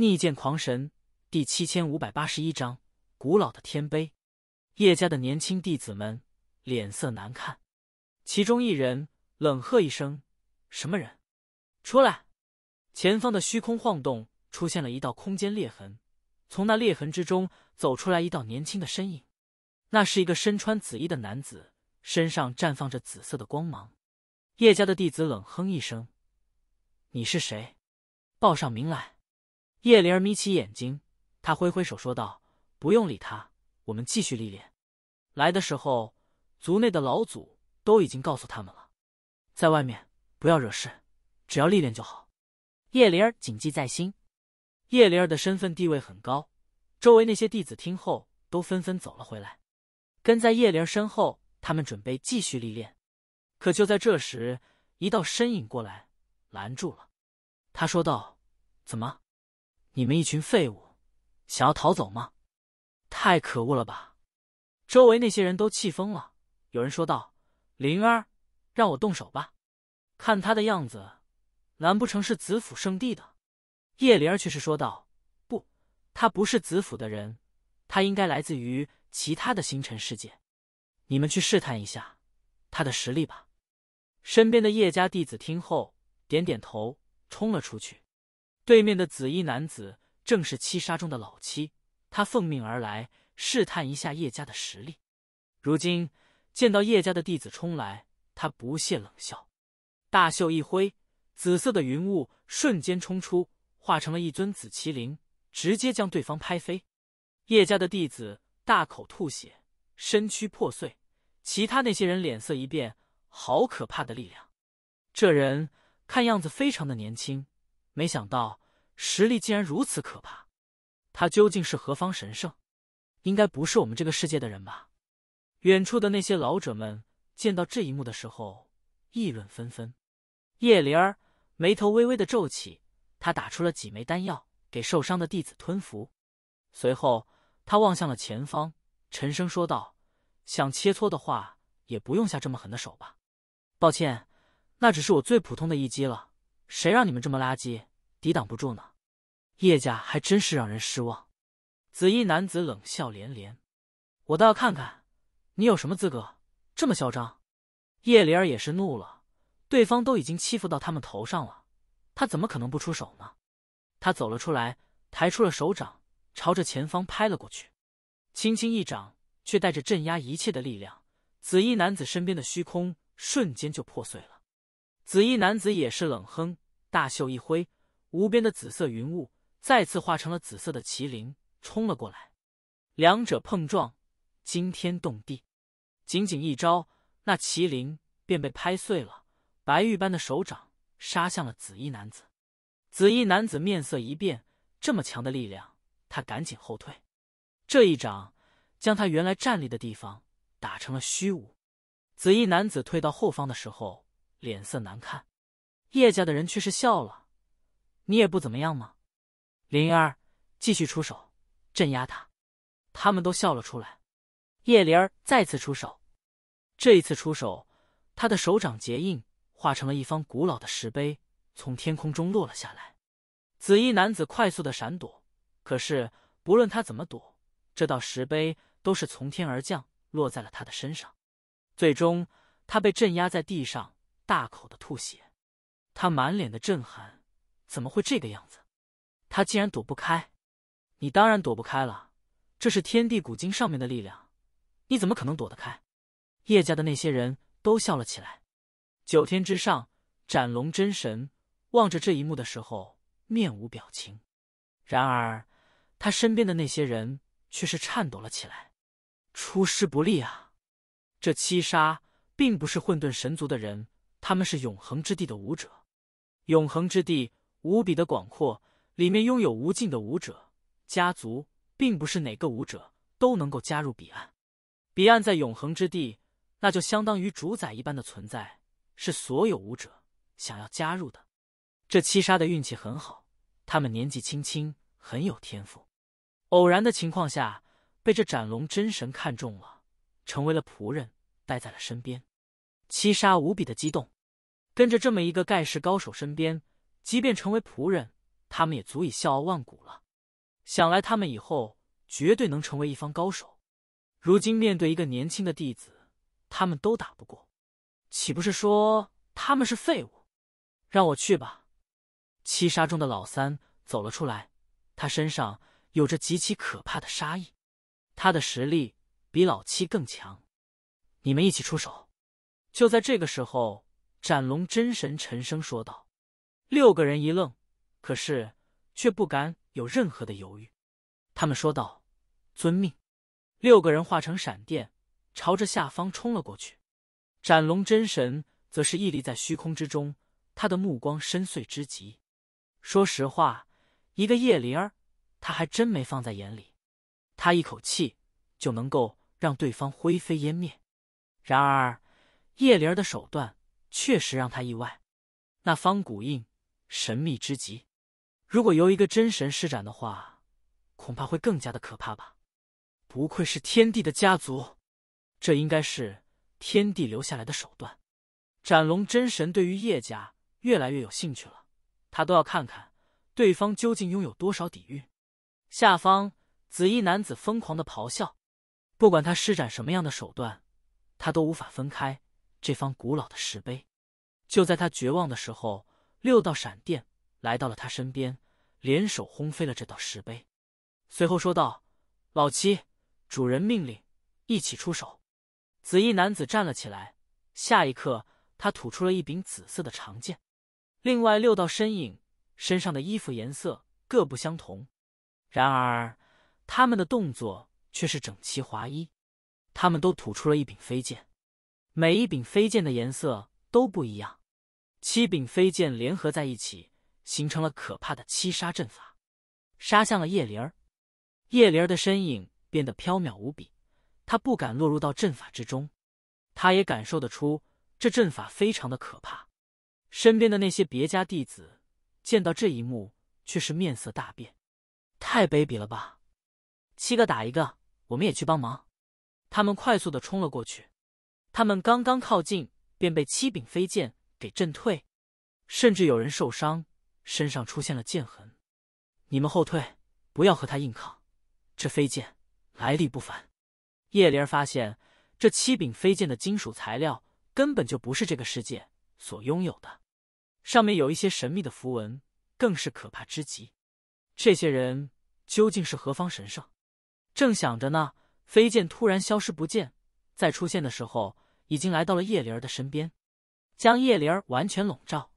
逆剑狂神第七千五百八十一章：古老的天碑。叶家的年轻弟子们脸色难看，其中一人冷喝一声：“什么人？出来！”前方的虚空晃动，出现了一道空间裂痕，从那裂痕之中走出来一道年轻的身影。那是一个身穿紫衣的男子，身上绽放着紫色的光芒。叶家的弟子冷哼一声：“你是谁？报上名来！”叶灵儿眯起眼睛，他挥挥手说道：“不用理他，我们继续历练。”来的时候，族内的老祖都已经告诉他们了，在外面不要惹事，只要历练就好。叶灵儿谨记在心。叶灵儿的身份地位很高，周围那些弟子听后都纷纷走了回来，跟在叶灵儿身后，他们准备继续历练。可就在这时，一道身影过来拦住了他，说道：“怎么？”你们一群废物，想要逃走吗？太可恶了吧！周围那些人都气疯了。有人说道：“灵儿，让我动手吧，看他的样子，难不成是紫府圣地的？”叶灵儿却是说道：“不，他不是紫府的人，他应该来自于其他的星辰世界。你们去试探一下他的实力吧。”身边的叶家弟子听后，点点头，冲了出去。对面的紫衣男子正是七杀中的老七，他奉命而来，试探一下叶家的实力。如今见到叶家的弟子冲来，他不屑冷笑，大袖一挥，紫色的云雾瞬间冲出，化成了一尊紫麒麟，直接将对方拍飞。叶家的弟子大口吐血，身躯破碎。其他那些人脸色一变，好可怕的力量！这人看样子非常的年轻。没想到实力竟然如此可怕，他究竟是何方神圣？应该不是我们这个世界的人吧？远处的那些老者们见到这一幕的时候，议论纷纷。叶灵儿眉头微微的皱起，他打出了几枚丹药给受伤的弟子吞服，随后他望向了前方，沉声说道：“想切磋的话，也不用下这么狠的手吧？抱歉，那只是我最普通的一击了。谁让你们这么垃圾？”抵挡不住呢，叶家还真是让人失望。紫衣男子冷笑连连，我倒要看看你有什么资格这么嚣张。叶灵儿也是怒了，对方都已经欺负到他们头上了，他怎么可能不出手呢？他走了出来，抬出了手掌，朝着前方拍了过去。轻轻一掌，却带着镇压一切的力量。紫衣男子身边的虚空瞬间就破碎了。紫衣男子也是冷哼，大袖一挥。无边的紫色云雾再次化成了紫色的麒麟，冲了过来。两者碰撞，惊天动地。仅仅一招，那麒麟便被拍碎了。白玉般的手掌杀向了紫衣男子。紫衣男子面色一变，这么强的力量，他赶紧后退。这一掌将他原来站立的地方打成了虚无。紫衣男子退到后方的时候，脸色难看。叶家的人却是笑了。你也不怎么样吗？灵儿，继续出手，镇压他。他们都笑了出来。叶灵儿再次出手，这一次出手，他的手掌结印，化成了一方古老的石碑，从天空中落了下来。紫衣男子快速的闪躲，可是不论他怎么躲，这道石碑都是从天而降，落在了他的身上。最终，他被镇压在地上，大口的吐血。他满脸的震撼。怎么会这个样子？他竟然躲不开！你当然躲不开了，这是天地古经上面的力量，你怎么可能躲得开？叶家的那些人都笑了起来。九天之上，斩龙真神望着这一幕的时候面无表情，然而他身边的那些人却是颤抖了起来。出师不利啊！这七杀并不是混沌神族的人，他们是永恒之地的武者，永恒之地。无比的广阔，里面拥有无尽的武者家族，并不是哪个武者都能够加入彼岸。彼岸在永恒之地，那就相当于主宰一般的存在，是所有武者想要加入的。这七杀的运气很好，他们年纪轻轻，很有天赋，偶然的情况下被这斩龙真神看中了，成为了仆人，待在了身边。七杀无比的激动，跟着这么一个盖世高手身边。即便成为仆人，他们也足以笑傲万古了。想来他们以后绝对能成为一方高手。如今面对一个年轻的弟子，他们都打不过，岂不是说他们是废物？让我去吧。七杀中的老三走了出来，他身上有着极其可怕的杀意，他的实力比老七更强。你们一起出手。就在这个时候，斩龙真神沉声说道。六个人一愣，可是却不敢有任何的犹豫。他们说道：“遵命。”六个人化成闪电，朝着下方冲了过去。斩龙真神则是屹立在虚空之中，他的目光深邃之极。说实话，一个叶灵儿，他还真没放在眼里。他一口气就能够让对方灰飞烟灭。然而，叶灵儿的手段确实让他意外。那方古印。神秘之极，如果由一个真神施展的话，恐怕会更加的可怕吧。不愧是天帝的家族，这应该是天帝留下来的手段。斩龙真神对于叶家越来越有兴趣了，他都要看看对方究竟拥有多少底蕴。下方紫衣男子疯狂的咆哮，不管他施展什么样的手段，他都无法分开这方古老的石碑。就在他绝望的时候。六道闪电来到了他身边，联手轰飞了这道石碑，随后说道：“老七，主人命令，一起出手。”紫衣男子站了起来，下一刻，他吐出了一柄紫色的长剑。另外六道身影身上的衣服颜色各不相同，然而他们的动作却是整齐划一，他们都吐出了一柄飞剑，每一柄飞剑的颜色都不一样。七柄飞剑联合在一起，形成了可怕的七杀阵法，杀向了叶灵儿。叶灵儿的身影变得飘渺无比，她不敢落入到阵法之中。她也感受得出这阵法非常的可怕。身边的那些别家弟子见到这一幕，却是面色大变：“太卑鄙了吧！七个打一个，我们也去帮忙！”他们快速的冲了过去。他们刚刚靠近，便被七柄飞剑。给震退，甚至有人受伤，身上出现了剑痕。你们后退，不要和他硬抗。这飞剑来历不凡。叶灵儿发现，这七柄飞剑的金属材料根本就不是这个世界所拥有的，上面有一些神秘的符文，更是可怕之极。这些人究竟是何方神圣？正想着呢，飞剑突然消失不见，再出现的时候，已经来到了叶灵儿的身边。将叶灵儿完全笼罩。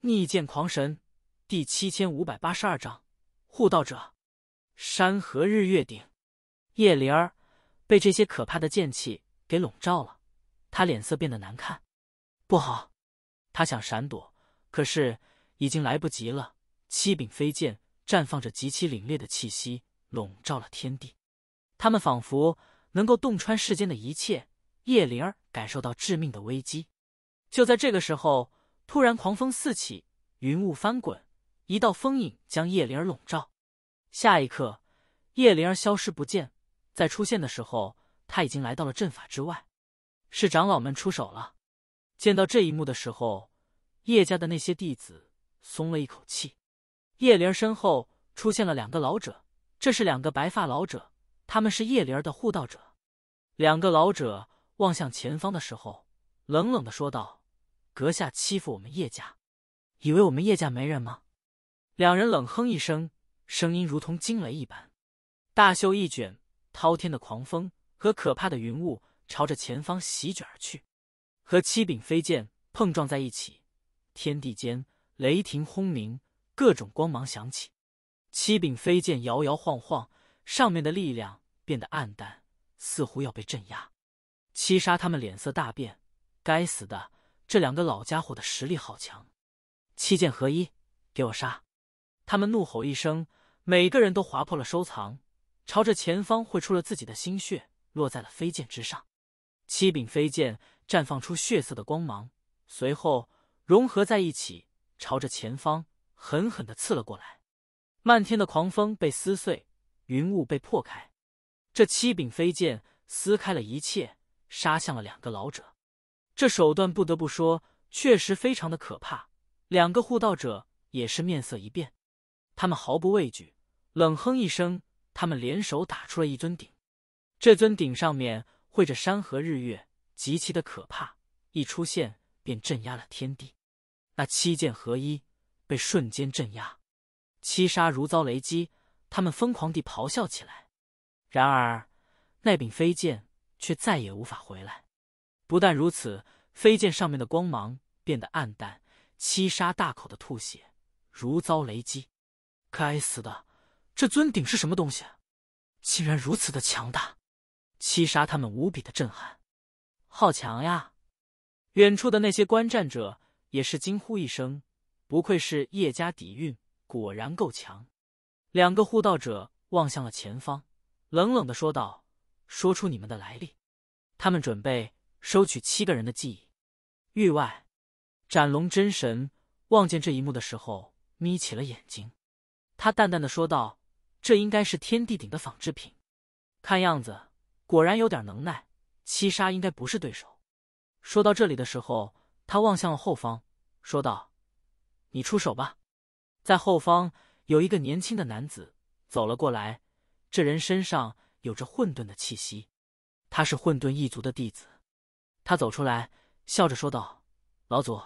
逆剑狂神第七千五百八十二章护道者。山河日月顶，叶灵儿被这些可怕的剑气给笼罩了，他脸色变得难看。不好！他想闪躲，可是已经来不及了。七柄飞剑绽放着极其凛冽的气息，笼罩了天地。他们仿佛能够洞穿世间的一切。叶灵儿感受到致命的危机。就在这个时候，突然狂风四起，云雾翻滚，一道风影将叶灵儿笼罩。下一刻，叶灵儿消失不见。在出现的时候，他已经来到了阵法之外。是长老们出手了。见到这一幕的时候，叶家的那些弟子松了一口气。叶灵儿身后出现了两个老者，这是两个白发老者，他们是叶灵儿的护道者。两个老者望向前方的时候，冷冷的说道。阁下欺负我们叶家，以为我们叶家没人吗？两人冷哼一声，声音如同惊雷一般，大袖一卷，滔天的狂风和可怕的云雾朝着前方席卷而去，和七柄飞剑碰撞在一起，天地间雷霆轰鸣，各种光芒响起，七柄飞剑摇摇晃晃，上面的力量变得暗淡，似乎要被镇压。七杀他们脸色大变，该死的！这两个老家伙的实力好强，七剑合一，给我杀！他们怒吼一声，每个人都划破了收藏，朝着前方绘出了自己的心血，落在了飞剑之上。七柄飞剑绽放出血色的光芒，随后融合在一起，朝着前方狠狠的刺了过来。漫天的狂风被撕碎，云雾被破开，这七柄飞剑撕开了一切，杀向了两个老者。这手段不得不说，确实非常的可怕。两个护道者也是面色一变，他们毫不畏惧，冷哼一声，他们联手打出了一尊鼎。这尊鼎上面绘着山河日月，极其的可怕，一出现便镇压了天地。那七剑合一被瞬间镇压，七杀如遭雷击，他们疯狂地咆哮起来。然而，那柄飞剑却再也无法回来。不但如此，飞剑上面的光芒变得暗淡，七杀大口的吐血，如遭雷击。该死的，这尊鼎是什么东西？竟然如此的强大！七杀他们无比的震撼。好强呀！远处的那些观战者也是惊呼一声：“不愧是叶家底蕴，果然够强。”两个护道者望向了前方，冷冷的说道：“说出你们的来历。”他们准备。收取七个人的记忆，域外，斩龙真神望见这一幕的时候，眯起了眼睛。他淡淡的说道：“这应该是天地鼎的仿制品，看样子果然有点能耐，七杀应该不是对手。”说到这里的时候，他望向了后方，说道：“你出手吧。”在后方有一个年轻的男子走了过来，这人身上有着混沌的气息，他是混沌一族的弟子。他走出来，笑着说道：“老祖，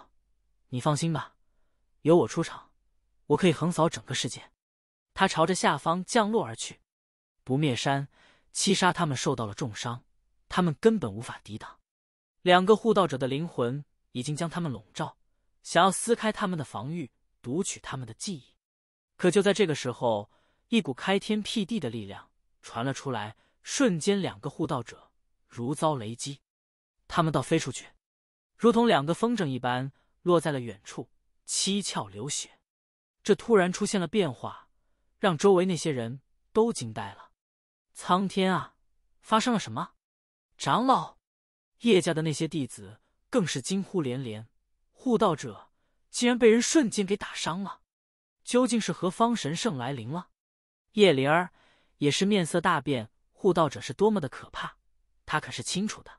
你放心吧，有我出场，我可以横扫整个世界。”他朝着下方降落而去。不灭山七杀他们受到了重伤，他们根本无法抵挡。两个护道者的灵魂已经将他们笼罩，想要撕开他们的防御，读取他们的记忆。可就在这个时候，一股开天辟地的力量传了出来，瞬间两个护道者如遭雷击。他们倒飞出去，如同两个风筝一般，落在了远处，七窍流血。这突然出现了变化，让周围那些人都惊呆了。苍天啊，发生了什么？长老叶家的那些弟子更是惊呼连连，护道者竟然被人瞬间给打伤了。究竟是何方神圣来临了？叶灵儿也是面色大变，护道者是多么的可怕，她可是清楚的。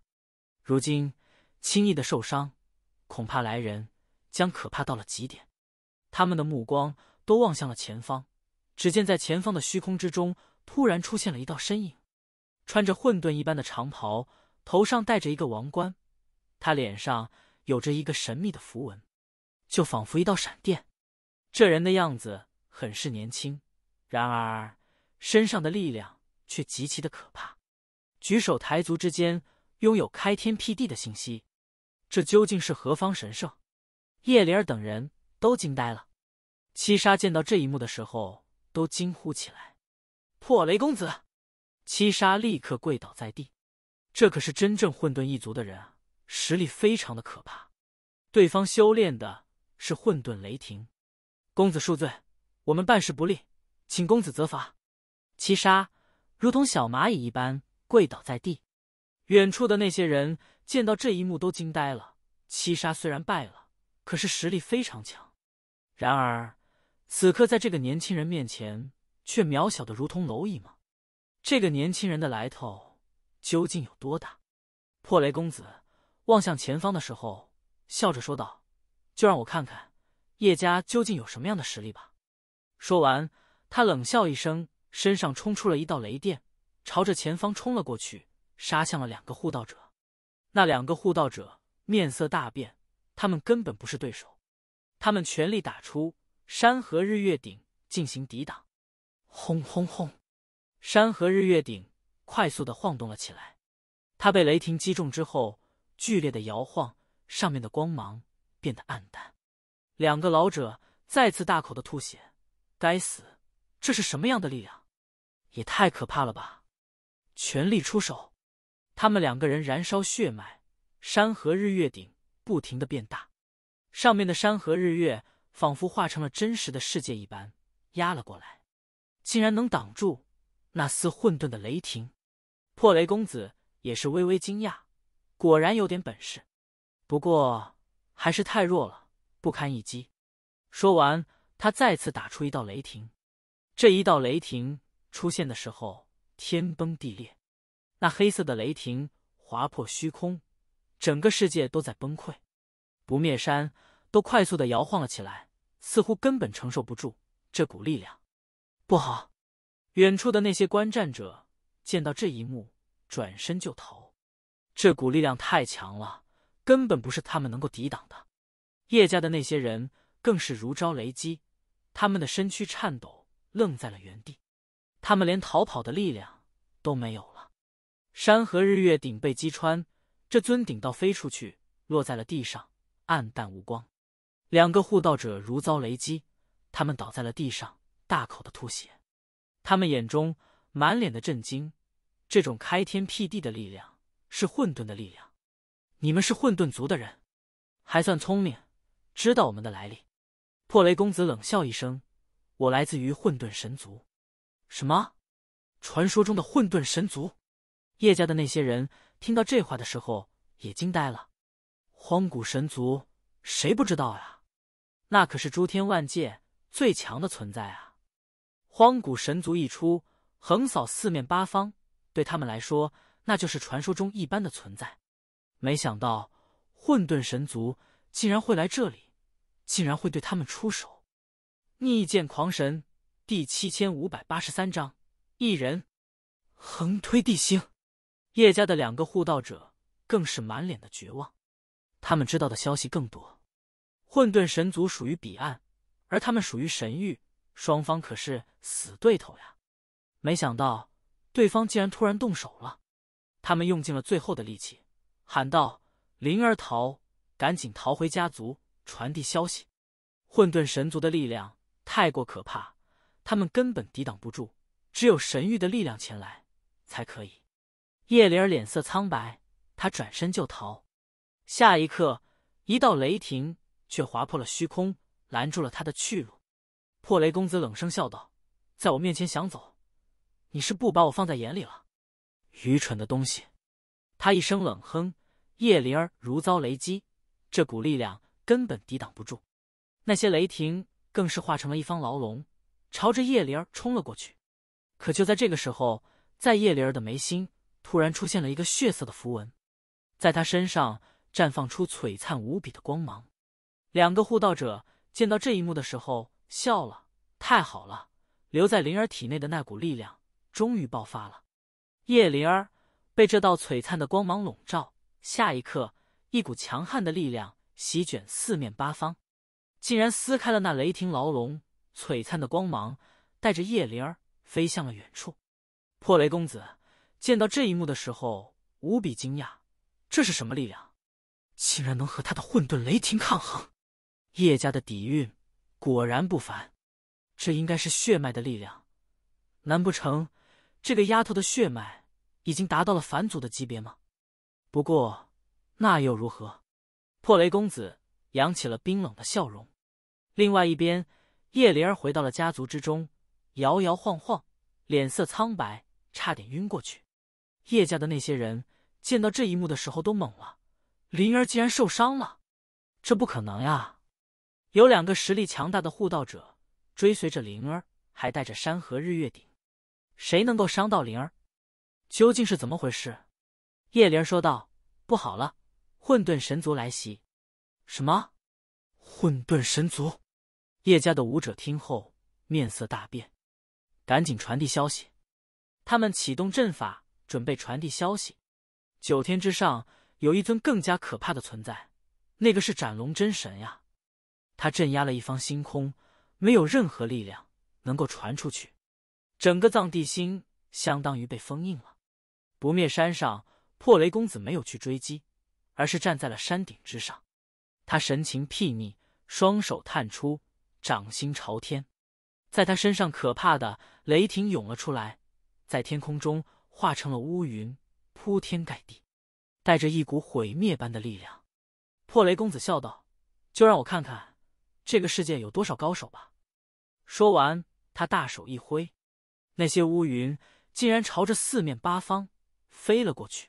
如今轻易的受伤，恐怕来人将可怕到了极点。他们的目光都望向了前方，只见在前方的虚空之中，突然出现了一道身影，穿着混沌一般的长袍，头上戴着一个王冠，他脸上有着一个神秘的符文，就仿佛一道闪电。这人的样子很是年轻，然而身上的力量却极其的可怕，举手抬足之间。拥有开天辟地的信息，这究竟是何方神圣？叶灵儿等人都惊呆了。七杀见到这一幕的时候，都惊呼起来：“破雷公子！”七杀立刻跪倒在地。这可是真正混沌一族的人啊，实力非常的可怕。对方修炼的是混沌雷霆。公子恕罪，我们办事不力，请公子责罚。七杀如同小蚂蚁一般跪倒在地。远处的那些人见到这一幕都惊呆了。七杀虽然败了，可是实力非常强。然而此刻在这个年轻人面前却渺小的如同蝼蚁吗？这个年轻人的来头究竟有多大？破雷公子望向前方的时候，笑着说道：“就让我看看叶家究竟有什么样的实力吧。”说完，他冷笑一声，身上冲出了一道雷电，朝着前方冲了过去。杀向了两个护道者，那两个护道者面色大变，他们根本不是对手，他们全力打出山河日月顶进行抵挡，轰轰轰，山河日月顶快速的晃动了起来，它被雷霆击中之后剧烈的摇晃，上面的光芒变得暗淡，两个老者再次大口的吐血，该死，这是什么样的力量？也太可怕了吧！全力出手。他们两个人燃烧血脉，山河日月顶不停的变大，上面的山河日月仿佛化成了真实的世界一般压了过来，竟然能挡住那丝混沌的雷霆。破雷公子也是微微惊讶，果然有点本事，不过还是太弱了，不堪一击。说完，他再次打出一道雷霆，这一道雷霆出现的时候，天崩地裂。那黑色的雷霆划破虚空，整个世界都在崩溃，不灭山都快速的摇晃了起来，似乎根本承受不住这股力量。不好！远处的那些观战者见到这一幕，转身就逃。这股力量太强了，根本不是他们能够抵挡的。叶家的那些人更是如遭雷击，他们的身躯颤抖，愣在了原地，他们连逃跑的力量都没有了。山河日月顶被击穿，这尊顶倒飞出去，落在了地上，暗淡无光。两个护道者如遭雷击，他们倒在了地上，大口的吐血。他们眼中满脸的震惊，这种开天辟地的力量是混沌的力量。你们是混沌族的人，还算聪明，知道我们的来历。破雷公子冷笑一声：“我来自于混沌神族。”什么？传说中的混沌神族？叶家的那些人听到这话的时候也惊呆了。荒古神族谁不知道呀？那可是诸天万界最强的存在啊！荒古神族一出，横扫四面八方，对他们来说那就是传说中一般的存在。没想到混沌神族竟然会来这里，竟然会对他们出手！逆剑狂神第七千五百八十三章：一人横推地星。叶家的两个护道者更是满脸的绝望，他们知道的消息更多。混沌神族属于彼岸，而他们属于神域，双方可是死对头呀！没想到对方竟然突然动手了，他们用尽了最后的力气，喊道：“灵儿逃，赶紧逃回家族，传递消息！”混沌神族的力量太过可怕，他们根本抵挡不住，只有神域的力量前来才可以。叶灵儿脸色苍白，她转身就逃，下一刻，一道雷霆却划破了虚空，拦住了她的去路。破雷公子冷声笑道：“在我面前想走，你是不把我放在眼里了，愚蠢的东西！”他一声冷哼，叶灵儿如遭雷击，这股力量根本抵挡不住，那些雷霆更是化成了一方牢笼，朝着叶灵儿冲了过去。可就在这个时候，在叶灵儿的眉心。突然出现了一个血色的符文，在他身上绽放出璀璨无比的光芒。两个护道者见到这一幕的时候笑了：“太好了，留在灵儿体内的那股力量终于爆发了。”叶灵儿被这道璀璨的光芒笼罩，下一刻，一股强悍的力量席卷四面八方，竟然撕开了那雷霆牢笼。璀璨的光芒带着叶灵儿飞向了远处。破雷公子。见到这一幕的时候，无比惊讶。这是什么力量？竟然能和他的混沌雷霆抗衡？叶家的底蕴果然不凡。这应该是血脉的力量。难不成这个丫头的血脉已经达到了凡族的级别吗？不过那又如何？破雷公子扬起了冰冷的笑容。另外一边，叶灵儿回到了家族之中，摇摇晃晃，脸色苍白，差点晕过去。叶家的那些人见到这一幕的时候都懵了，灵儿竟然受伤了，这不可能呀！有两个实力强大的护道者追随着灵儿，还带着山河日月鼎，谁能够伤到灵儿？究竟是怎么回事？叶灵儿说道：“不好了，混沌神族来袭！”什么？混沌神族？叶家的武者听后面色大变，赶紧传递消息，他们启动阵法。准备传递消息。九天之上有一尊更加可怕的存在，那个是斩龙真神呀！他镇压了一方星空，没有任何力量能够传出去。整个藏地星相当于被封印了。不灭山上，破雷公子没有去追击，而是站在了山顶之上。他神情睥睨，双手探出，掌心朝天，在他身上可怕的雷霆涌了出来，在天空中。化成了乌云，铺天盖地，带着一股毁灭般的力量。破雷公子笑道：“就让我看看这个世界有多少高手吧。”说完，他大手一挥，那些乌云竟然朝着四面八方飞了过去。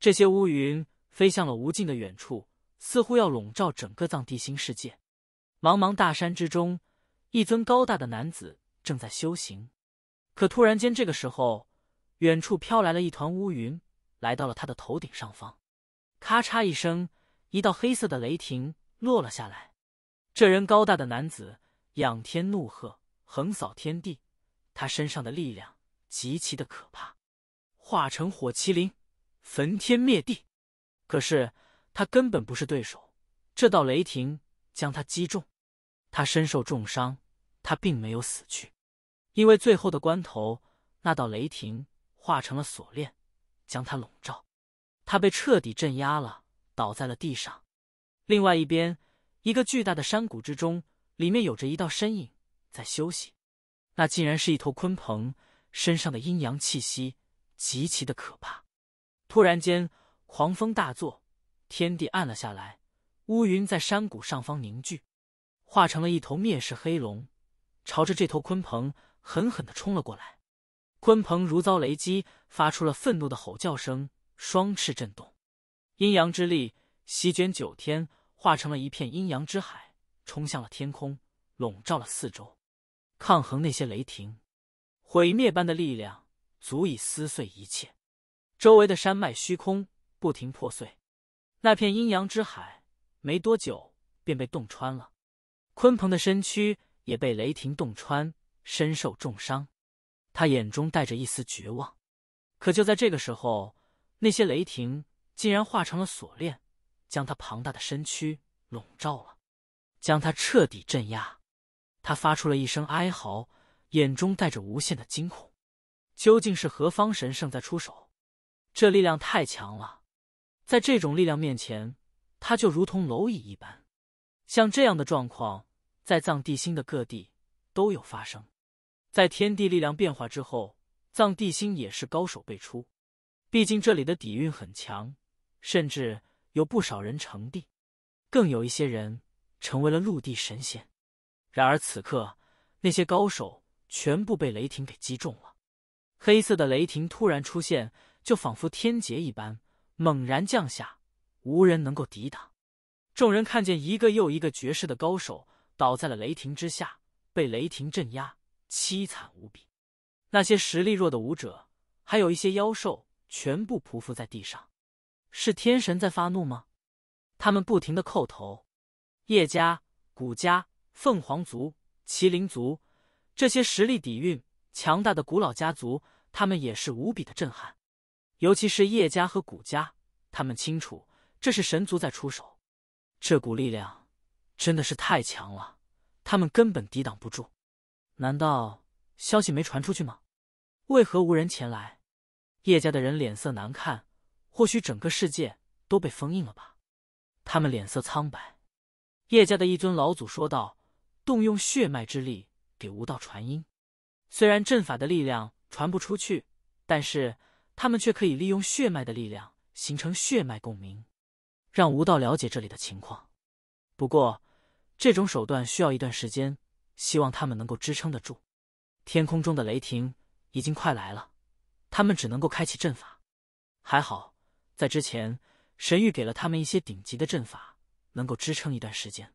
这些乌云飞向了无尽的远处，似乎要笼罩整个藏地星世界。茫茫大山之中，一尊高大的男子正在修行。可突然间，这个时候。远处飘来了一团乌云，来到了他的头顶上方。咔嚓一声，一道黑色的雷霆落了下来。这人高大的男子仰天怒喝，横扫天地。他身上的力量极其的可怕，化成火麒麟，焚天灭地。可是他根本不是对手，这道雷霆将他击中，他身受重伤。他并没有死去，因为最后的关头，那道雷霆。化成了锁链，将他笼罩。他被彻底镇压了，倒在了地上。另外一边，一个巨大的山谷之中，里面有着一道身影在休息。那竟然是一头鲲鹏，身上的阴阳气息极其的可怕。突然间，狂风大作，天地暗了下来，乌云在山谷上方凝聚，化成了一头灭世黑龙，朝着这头鲲鹏狠狠的冲了过来。鲲鹏如遭雷击，发出了愤怒的吼叫声，双翅震动，阴阳之力席卷九天，化成了一片阴阳之海，冲向了天空，笼罩了四周。抗衡那些雷霆，毁灭般的力量足以撕碎一切。周围的山脉虚空不停破碎，那片阴阳之海没多久便被洞穿了，鲲鹏的身躯也被雷霆洞穿，身受重伤。他眼中带着一丝绝望，可就在这个时候，那些雷霆竟然化成了锁链，将他庞大的身躯笼罩了，将他彻底镇压。他发出了一声哀嚎，眼中带着无限的惊恐。究竟是何方神圣在出手？这力量太强了，在这种力量面前，他就如同蝼蚁一般。像这样的状况，在藏地心的各地都有发生。在天地力量变化之后，藏地星也是高手辈出。毕竟这里的底蕴很强，甚至有不少人成帝，更有一些人成为了陆地神仙。然而此刻，那些高手全部被雷霆给击中了。黑色的雷霆突然出现，就仿佛天劫一般，猛然降下，无人能够抵挡。众人看见一个又一个绝世的高手倒在了雷霆之下，被雷霆镇压。凄惨无比，那些实力弱的武者，还有一些妖兽，全部匍匐在地上。是天神在发怒吗？他们不停的叩头。叶家、古家、凤凰族、麒麟族，这些实力底蕴强大的古老家族，他们也是无比的震撼。尤其是叶家和古家，他们清楚这是神族在出手，这股力量真的是太强了，他们根本抵挡不住。难道消息没传出去吗？为何无人前来？叶家的人脸色难看，或许整个世界都被封印了吧？他们脸色苍白。叶家的一尊老祖说道：“动用血脉之力给吴道传音，虽然阵法的力量传不出去，但是他们却可以利用血脉的力量形成血脉共鸣，让吴道了解这里的情况。不过，这种手段需要一段时间。”希望他们能够支撑得住。天空中的雷霆已经快来了，他们只能够开启阵法。还好，在之前神域给了他们一些顶级的阵法，能够支撑一段时间。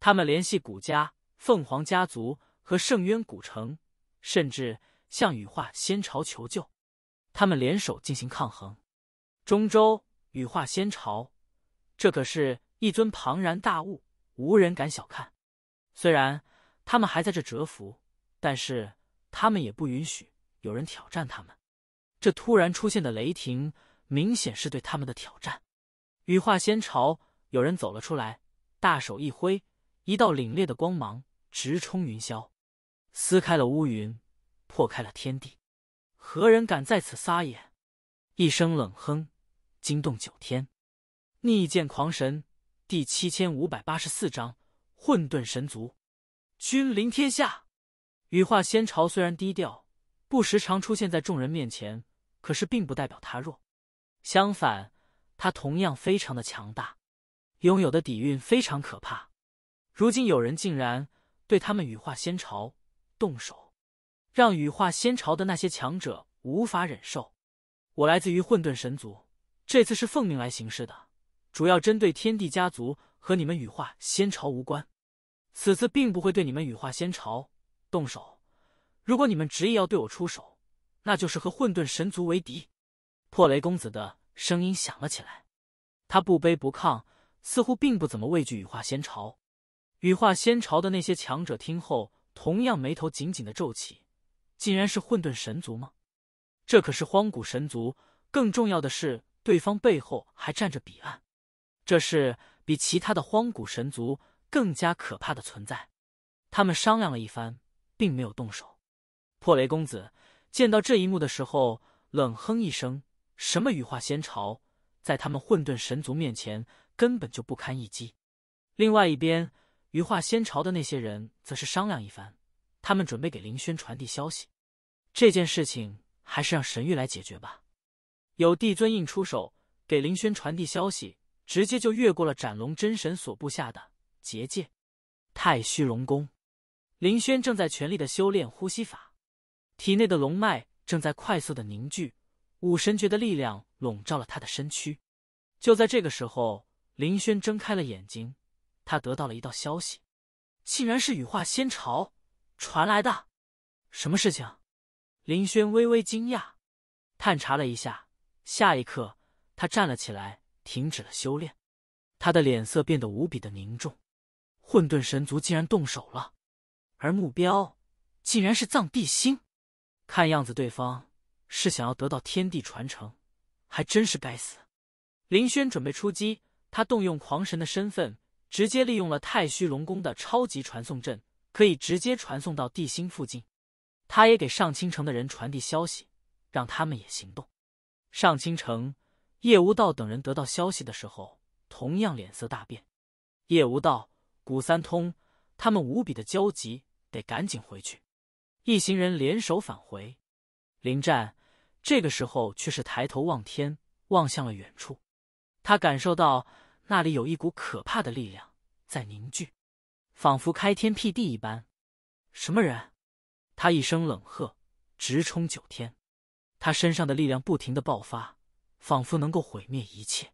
他们联系古家、凤凰家族和圣渊古城，甚至向羽化仙朝求救。他们联手进行抗衡。中州羽化仙朝，这可是一尊庞然大物，无人敢小看。虽然。他们还在这蛰伏，但是他们也不允许有人挑战他们。这突然出现的雷霆，明显是对他们的挑战。羽化仙朝有人走了出来，大手一挥，一道凛冽的光芒直冲云霄，撕开了乌云，破开了天地。何人敢在此撒野？一声冷哼，惊动九天。逆剑狂神第七千五百八十四章：混沌神族。君临天下，羽化仙朝虽然低调，不时常出现在众人面前，可是并不代表他弱。相反，他同样非常的强大，拥有的底蕴非常可怕。如今有人竟然对他们羽化仙朝动手，让羽化仙朝的那些强者无法忍受。我来自于混沌神族，这次是奉命来行事的，主要针对天地家族，和你们羽化仙朝无关。此次并不会对你们羽化仙朝动手。如果你们执意要对我出手，那就是和混沌神族为敌。破雷公子的声音响了起来，他不卑不亢，似乎并不怎么畏惧羽化仙朝。羽化仙朝的那些强者听后，同样眉头紧紧的皱起。竟然是混沌神族吗？这可是荒古神族。更重要的是，对方背后还站着彼岸。这是比其他的荒古神族。更加可怕的存在，他们商量了一番，并没有动手。破雷公子见到这一幕的时候，冷哼一声：“什么羽化仙朝，在他们混沌神族面前，根本就不堪一击。”另外一边，羽化仙朝的那些人则是商量一番，他们准备给林轩传递消息。这件事情还是让神域来解决吧。有帝尊印出手，给林轩传递消息，直接就越过了斩龙真神所布下的。结界，太虚龙宫，林轩正在全力的修炼呼吸法，体内的龙脉正在快速的凝聚，武神诀的力量笼罩了他的身躯。就在这个时候，林轩睁开了眼睛，他得到了一道消息，竟然是羽化仙朝传来的。什么事情？林轩微微惊讶，探查了一下，下一刻他站了起来，停止了修炼，他的脸色变得无比的凝重。混沌神族竟然动手了，而目标竟然是藏地星，看样子对方是想要得到天地传承，还真是该死！林轩准备出击，他动用狂神的身份，直接利用了太虚龙宫的超级传送阵，可以直接传送到地心附近。他也给上清城的人传递消息，让他们也行动。上清城叶无道等人得到消息的时候，同样脸色大变。叶无道。古三通他们无比的焦急，得赶紧回去。一行人联手返回。林战这个时候却是抬头望天，望向了远处，他感受到那里有一股可怕的力量在凝聚，仿佛开天辟地一般。什么人？他一声冷喝，直冲九天。他身上的力量不停的爆发，仿佛能够毁灭一切。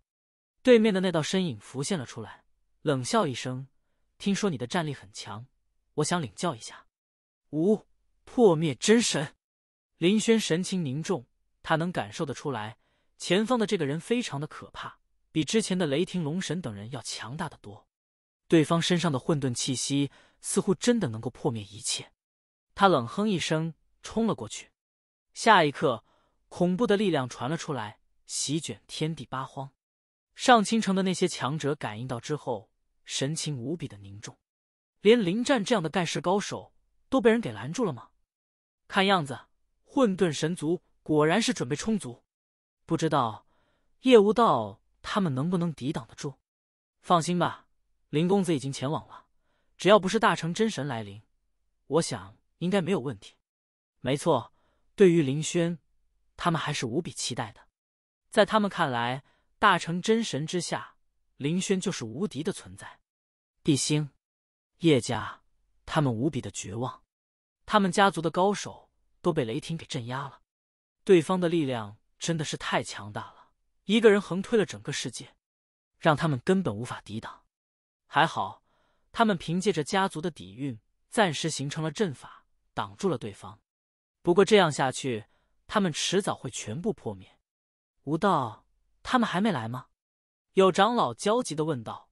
对面的那道身影浮现了出来，冷笑一声。听说你的战力很强，我想领教一下。五破灭真神，林轩神情凝重，他能感受得出来，前方的这个人非常的可怕，比之前的雷霆龙神等人要强大的多。对方身上的混沌气息，似乎真的能够破灭一切。他冷哼一声，冲了过去。下一刻，恐怖的力量传了出来，席卷天地八荒。上清城的那些强者感应到之后。神情无比的凝重，连林战这样的盖世高手都被人给拦住了吗？看样子混沌神族果然是准备充足，不知道叶无道他们能不能抵挡得住？放心吧，林公子已经前往了，只要不是大成真神来临，我想应该没有问题。没错，对于林轩，他们还是无比期待的，在他们看来，大成真神之下。林轩就是无敌的存在，帝星、叶家，他们无比的绝望。他们家族的高手都被雷霆给镇压了，对方的力量真的是太强大了，一个人横推了整个世界，让他们根本无法抵挡。还好，他们凭借着家族的底蕴，暂时形成了阵法，挡住了对方。不过这样下去，他们迟早会全部破灭。吴道，他们还没来吗？有长老焦急的问道：“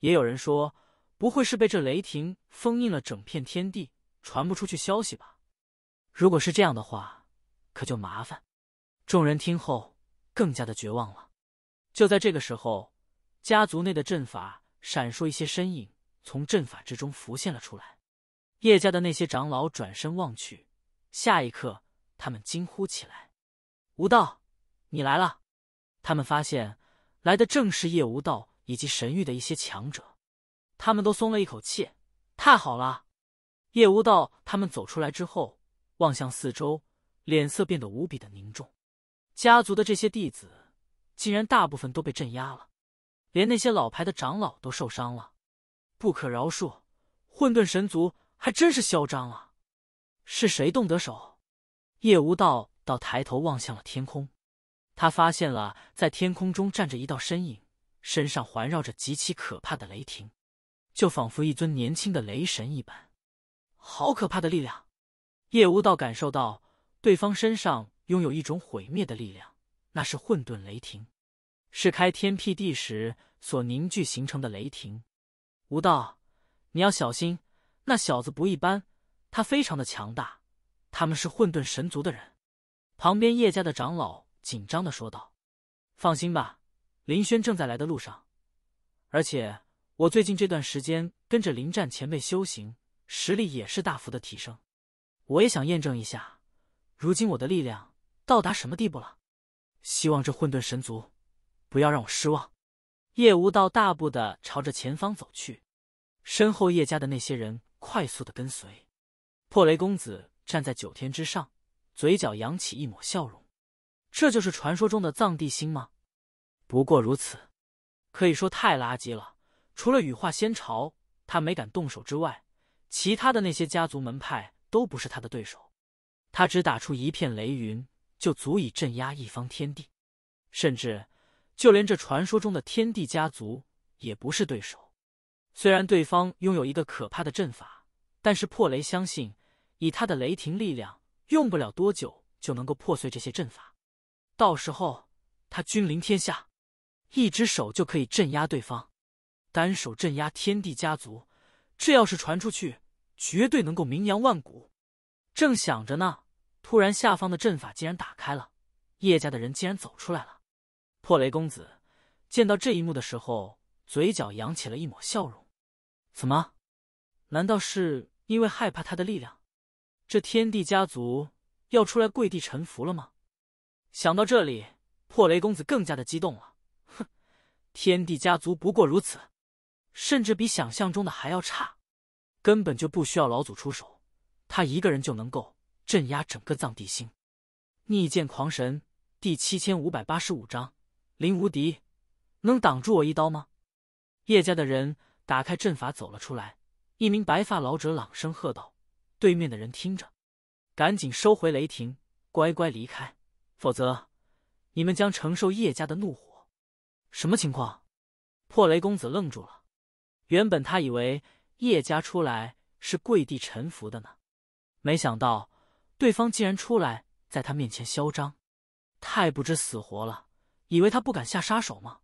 也有人说，不会是被这雷霆封印了整片天地，传不出去消息吧？如果是这样的话，可就麻烦。”众人听后更加的绝望了。就在这个时候，家族内的阵法闪烁，一些身影从阵法之中浮现了出来。叶家的那些长老转身望去，下一刻，他们惊呼起来：“吴道，你来了！”他们发现。来的正是叶无道以及神域的一些强者，他们都松了一口气，太好了。叶无道他们走出来之后，望向四周，脸色变得无比的凝重。家族的这些弟子竟然大部分都被镇压了，连那些老牌的长老都受伤了，不可饶恕！混沌神族还真是嚣张啊！是谁动的手？叶无道倒抬头望向了天空。他发现了，在天空中站着一道身影，身上环绕着极其可怕的雷霆，就仿佛一尊年轻的雷神一般。好可怕的力量！叶无道感受到对方身上拥有一种毁灭的力量，那是混沌雷霆，是开天辟地时所凝聚形成的雷霆。无道，你要小心，那小子不一般，他非常的强大。他们是混沌神族的人。旁边叶家的长老。紧张的说道：“放心吧，林轩正在来的路上。而且我最近这段时间跟着林战前辈修行，实力也是大幅的提升。我也想验证一下，如今我的力量到达什么地步了。希望这混沌神族不要让我失望。”叶无道大步的朝着前方走去，身后叶家的那些人快速的跟随。破雷公子站在九天之上，嘴角扬起一抹笑容。这就是传说中的藏地星吗？不过如此，可以说太垃圾了。除了羽化仙朝，他没敢动手之外，其他的那些家族门派都不是他的对手。他只打出一片雷云，就足以镇压一方天地，甚至就连这传说中的天地家族也不是对手。虽然对方拥有一个可怕的阵法，但是破雷相信，以他的雷霆力量，用不了多久就能够破碎这些阵法。到时候他君临天下，一只手就可以镇压对方，单手镇压天地家族，这要是传出去，绝对能够名扬万古。正想着呢，突然下方的阵法竟然打开了，叶家的人竟然走出来了。破雷公子见到这一幕的时候，嘴角扬起了一抹笑容。怎么？难道是因为害怕他的力量？这天地家族要出来跪地臣服了吗？想到这里，破雷公子更加的激动了。哼，天地家族不过如此，甚至比想象中的还要差，根本就不需要老祖出手，他一个人就能够镇压整个藏地星。逆剑狂神第七千五百八十五章：林无敌，能挡住我一刀吗？叶家的人打开阵法走了出来，一名白发老者朗声喝道：“对面的人听着，赶紧收回雷霆，乖乖离开。”否则，你们将承受叶家的怒火。什么情况？破雷公子愣住了。原本他以为叶家出来是跪地臣服的呢，没想到对方竟然出来在他面前嚣张，太不知死活了！以为他不敢下杀手吗？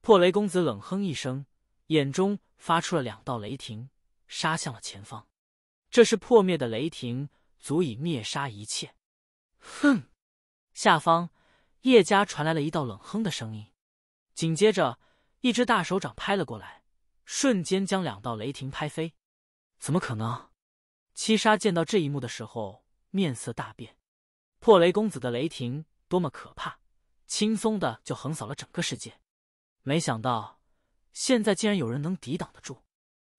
破雷公子冷哼一声，眼中发出了两道雷霆，杀向了前方。这是破灭的雷霆，足以灭杀一切。哼！下方，叶家传来了一道冷哼的声音，紧接着，一只大手掌拍了过来，瞬间将两道雷霆拍飞。怎么可能？七杀见到这一幕的时候，面色大变。破雷公子的雷霆多么可怕，轻松的就横扫了整个世界，没想到现在竟然有人能抵挡得住，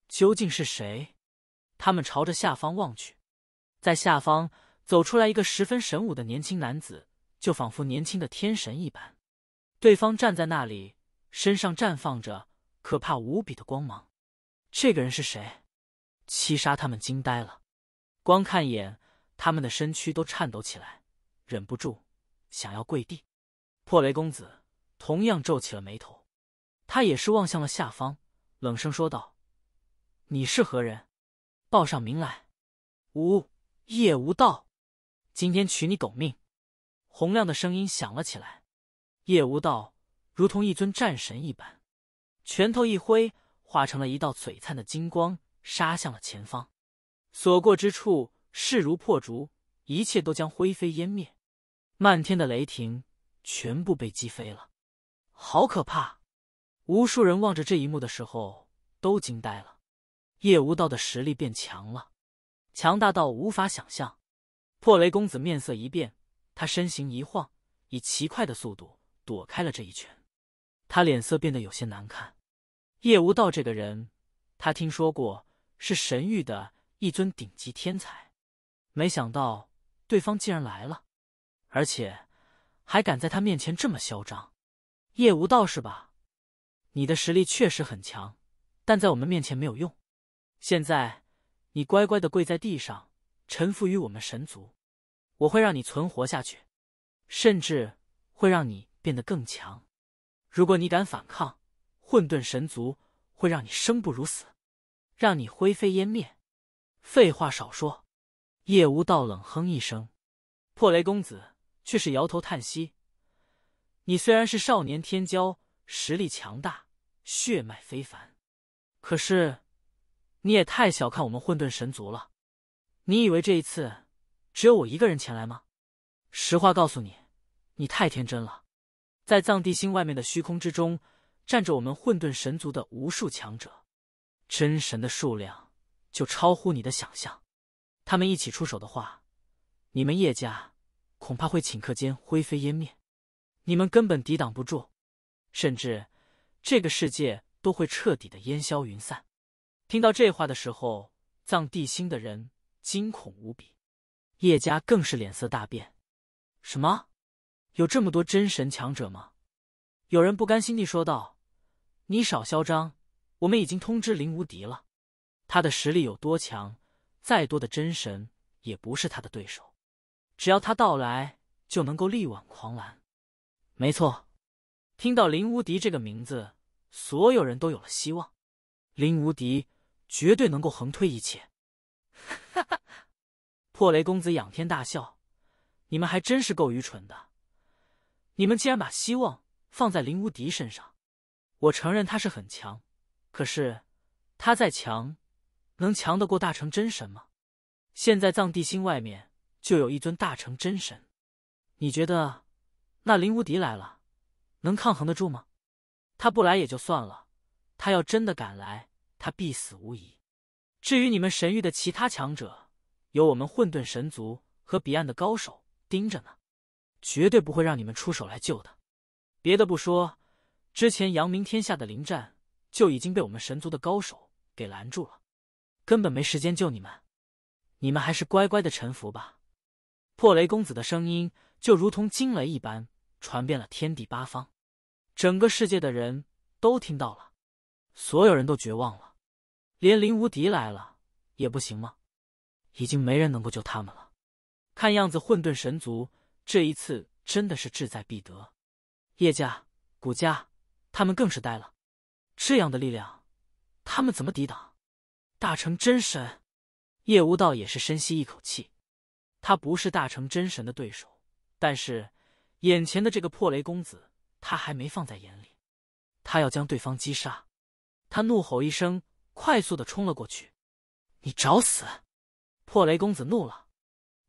究竟是谁？他们朝着下方望去，在下方走出来一个十分神武的年轻男子。就仿佛年轻的天神一般，对方站在那里，身上绽放着可怕无比的光芒。这个人是谁？七杀他们惊呆了，光看一眼，他们的身躯都颤抖起来，忍不住想要跪地。破雷公子同样皱起了眉头，他也是望向了下方，冷声说道：“你是何人？报上名来。”无叶无道，今天取你狗命。洪亮的声音响了起来，叶无道如同一尊战神一般，拳头一挥，化成了一道璀璨的金光，杀向了前方。所过之处，势如破竹，一切都将灰飞烟灭。漫天的雷霆全部被击飞了，好可怕！无数人望着这一幕的时候，都惊呆了。叶无道的实力变强了，强大到无法想象。破雷公子面色一变。他身形一晃，以奇快的速度躲开了这一拳。他脸色变得有些难看。叶无道这个人，他听说过，是神域的一尊顶级天才。没想到对方竟然来了，而且还敢在他面前这么嚣张。叶无道是吧？你的实力确实很强，但在我们面前没有用。现在，你乖乖的跪在地上，臣服于我们神族。我会让你存活下去，甚至会让你变得更强。如果你敢反抗，混沌神族会让你生不如死，让你灰飞烟灭。废话少说，叶无道冷哼一声。破雷公子却是摇头叹息：“你虽然是少年天骄，实力强大，血脉非凡，可是你也太小看我们混沌神族了。你以为这一次……”只有我一个人前来吗？实话告诉你，你太天真了。在藏地星外面的虚空之中，站着我们混沌神族的无数强者，真神的数量就超乎你的想象。他们一起出手的话，你们叶家恐怕会顷刻间灰飞烟灭，你们根本抵挡不住，甚至这个世界都会彻底的烟消云散。听到这话的时候，藏地星的人惊恐无比。叶家更是脸色大变，什么？有这么多真神强者吗？有人不甘心地说道：“你少嚣张！我们已经通知林无敌了，他的实力有多强，再多的真神也不是他的对手。只要他到来，就能够力挽狂澜。”没错，听到林无敌这个名字，所有人都有了希望。林无敌绝对能够横推一切。哈哈。破雷公子仰天大笑：“你们还真是够愚蠢的！你们竟然把希望放在林无敌身上。我承认他是很强，可是他再强，能强得过大成真神吗？现在藏地星外面就有一尊大成真神，你觉得那林无敌来了，能抗衡得住吗？他不来也就算了，他要真的敢来，他必死无疑。至于你们神域的其他强者……”有我们混沌神族和彼岸的高手盯着呢，绝对不会让你们出手来救的。别的不说，之前扬名天下的林战就已经被我们神族的高手给拦住了，根本没时间救你们。你们还是乖乖的臣服吧。破雷公子的声音就如同惊雷一般，传遍了天地八方，整个世界的人都听到了，所有人都绝望了。连林无敌来了也不行吗？已经没人能够救他们了。看样子，混沌神族这一次真的是志在必得。叶家、古家他们更是呆了。这样的力量，他们怎么抵挡？大成真神，叶无道也是深吸一口气。他不是大成真神的对手，但是眼前的这个破雷公子，他还没放在眼里。他要将对方击杀。他怒吼一声，快速的冲了过去。“你找死！”破雷公子怒了，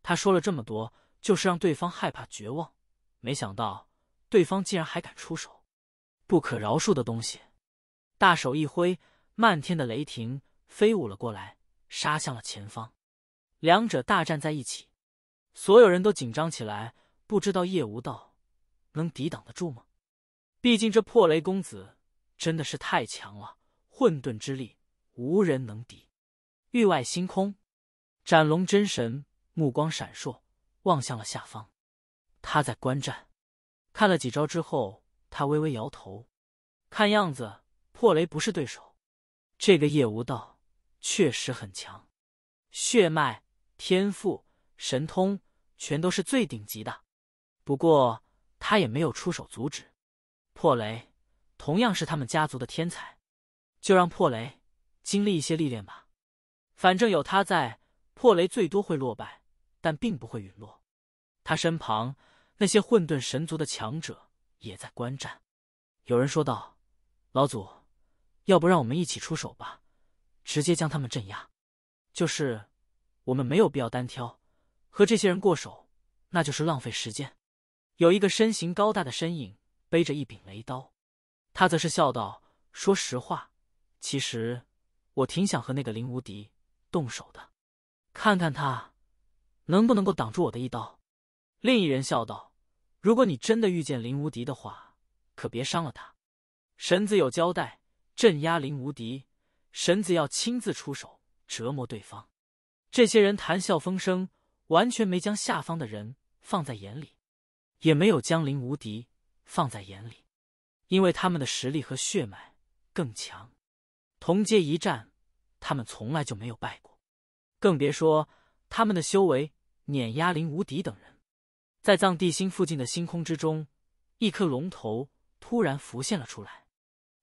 他说了这么多，就是让对方害怕绝望。没想到对方竟然还敢出手，不可饶恕的东西！大手一挥，漫天的雷霆飞舞了过来，杀向了前方。两者大战在一起，所有人都紧张起来，不知道叶无道能抵挡得住吗？毕竟这破雷公子真的是太强了，混沌之力无人能敌。域外星空。斩龙真神目光闪烁，望向了下方。他在观战，看了几招之后，他微微摇头。看样子破雷不是对手。这个叶无道确实很强，血脉、天赋、神通全都是最顶级的。不过他也没有出手阻止。破雷同样是他们家族的天才，就让破雷经历一些历练吧。反正有他在。破雷最多会落败，但并不会陨落。他身旁那些混沌神族的强者也在观战。有人说道：“老祖，要不让我们一起出手吧，直接将他们镇压。”就是，我们没有必要单挑，和这些人过手，那就是浪费时间。有一个身形高大的身影背着一柄雷刀，他则是笑道：“说实话，其实我挺想和那个林无敌动手的。”看看他，能不能够挡住我的一刀？另一人笑道：“如果你真的遇见林无敌的话，可别伤了他。神子有交代，镇压林无敌，神子要亲自出手折磨对方。”这些人谈笑风生，完全没将下方的人放在眼里，也没有将林无敌放在眼里，因为他们的实力和血脉更强。同阶一战，他们从来就没有败过。更别说他们的修为碾压林无敌等人，在藏地星附近的星空之中，一颗龙头突然浮现了出来。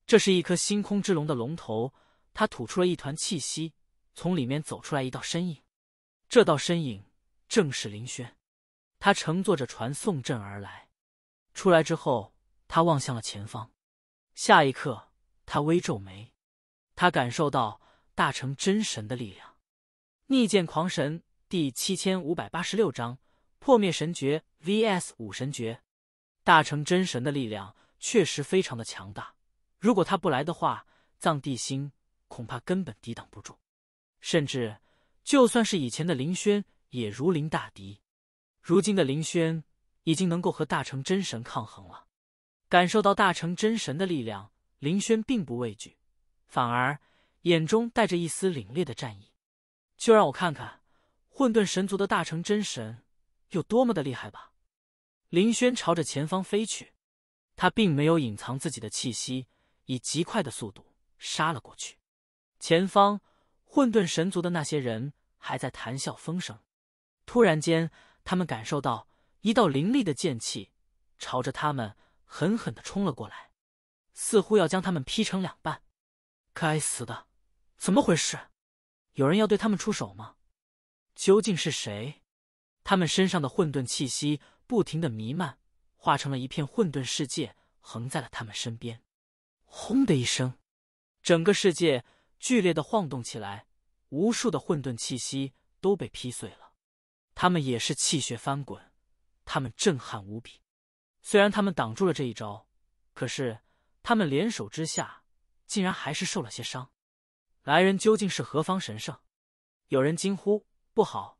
这是一颗星空之龙的龙头，它吐出了一团气息，从里面走出来一道身影。这道身影正是林轩，他乘坐着传送阵而来。出来之后，他望向了前方，下一刻他微皱眉，他感受到大成真神的力量。逆剑狂神第七千五百八十六章：破灭神诀 vs 武神诀。大成真神的力量确实非常的强大，如果他不来的话，藏地星恐怕根本抵挡不住。甚至就算是以前的林轩，也如临大敌。如今的林轩已经能够和大成真神抗衡了。感受到大成真神的力量，林轩并不畏惧，反而眼中带着一丝凛冽的战意。就让我看看混沌神族的大成真神有多么的厉害吧！林轩朝着前方飞去，他并没有隐藏自己的气息，以极快的速度杀了过去。前方混沌神族的那些人还在谈笑风生，突然间，他们感受到一道凌厉的剑气，朝着他们狠狠的冲了过来，似乎要将他们劈成两半。该死的，怎么回事？有人要对他们出手吗？究竟是谁？他们身上的混沌气息不停的弥漫，化成了一片混沌世界，横在了他们身边。轰的一声，整个世界剧烈的晃动起来，无数的混沌气息都被劈碎了。他们也是气血翻滚，他们震撼无比。虽然他们挡住了这一招，可是他们联手之下，竟然还是受了些伤。来人究竟是何方神圣？有人惊呼：“不好！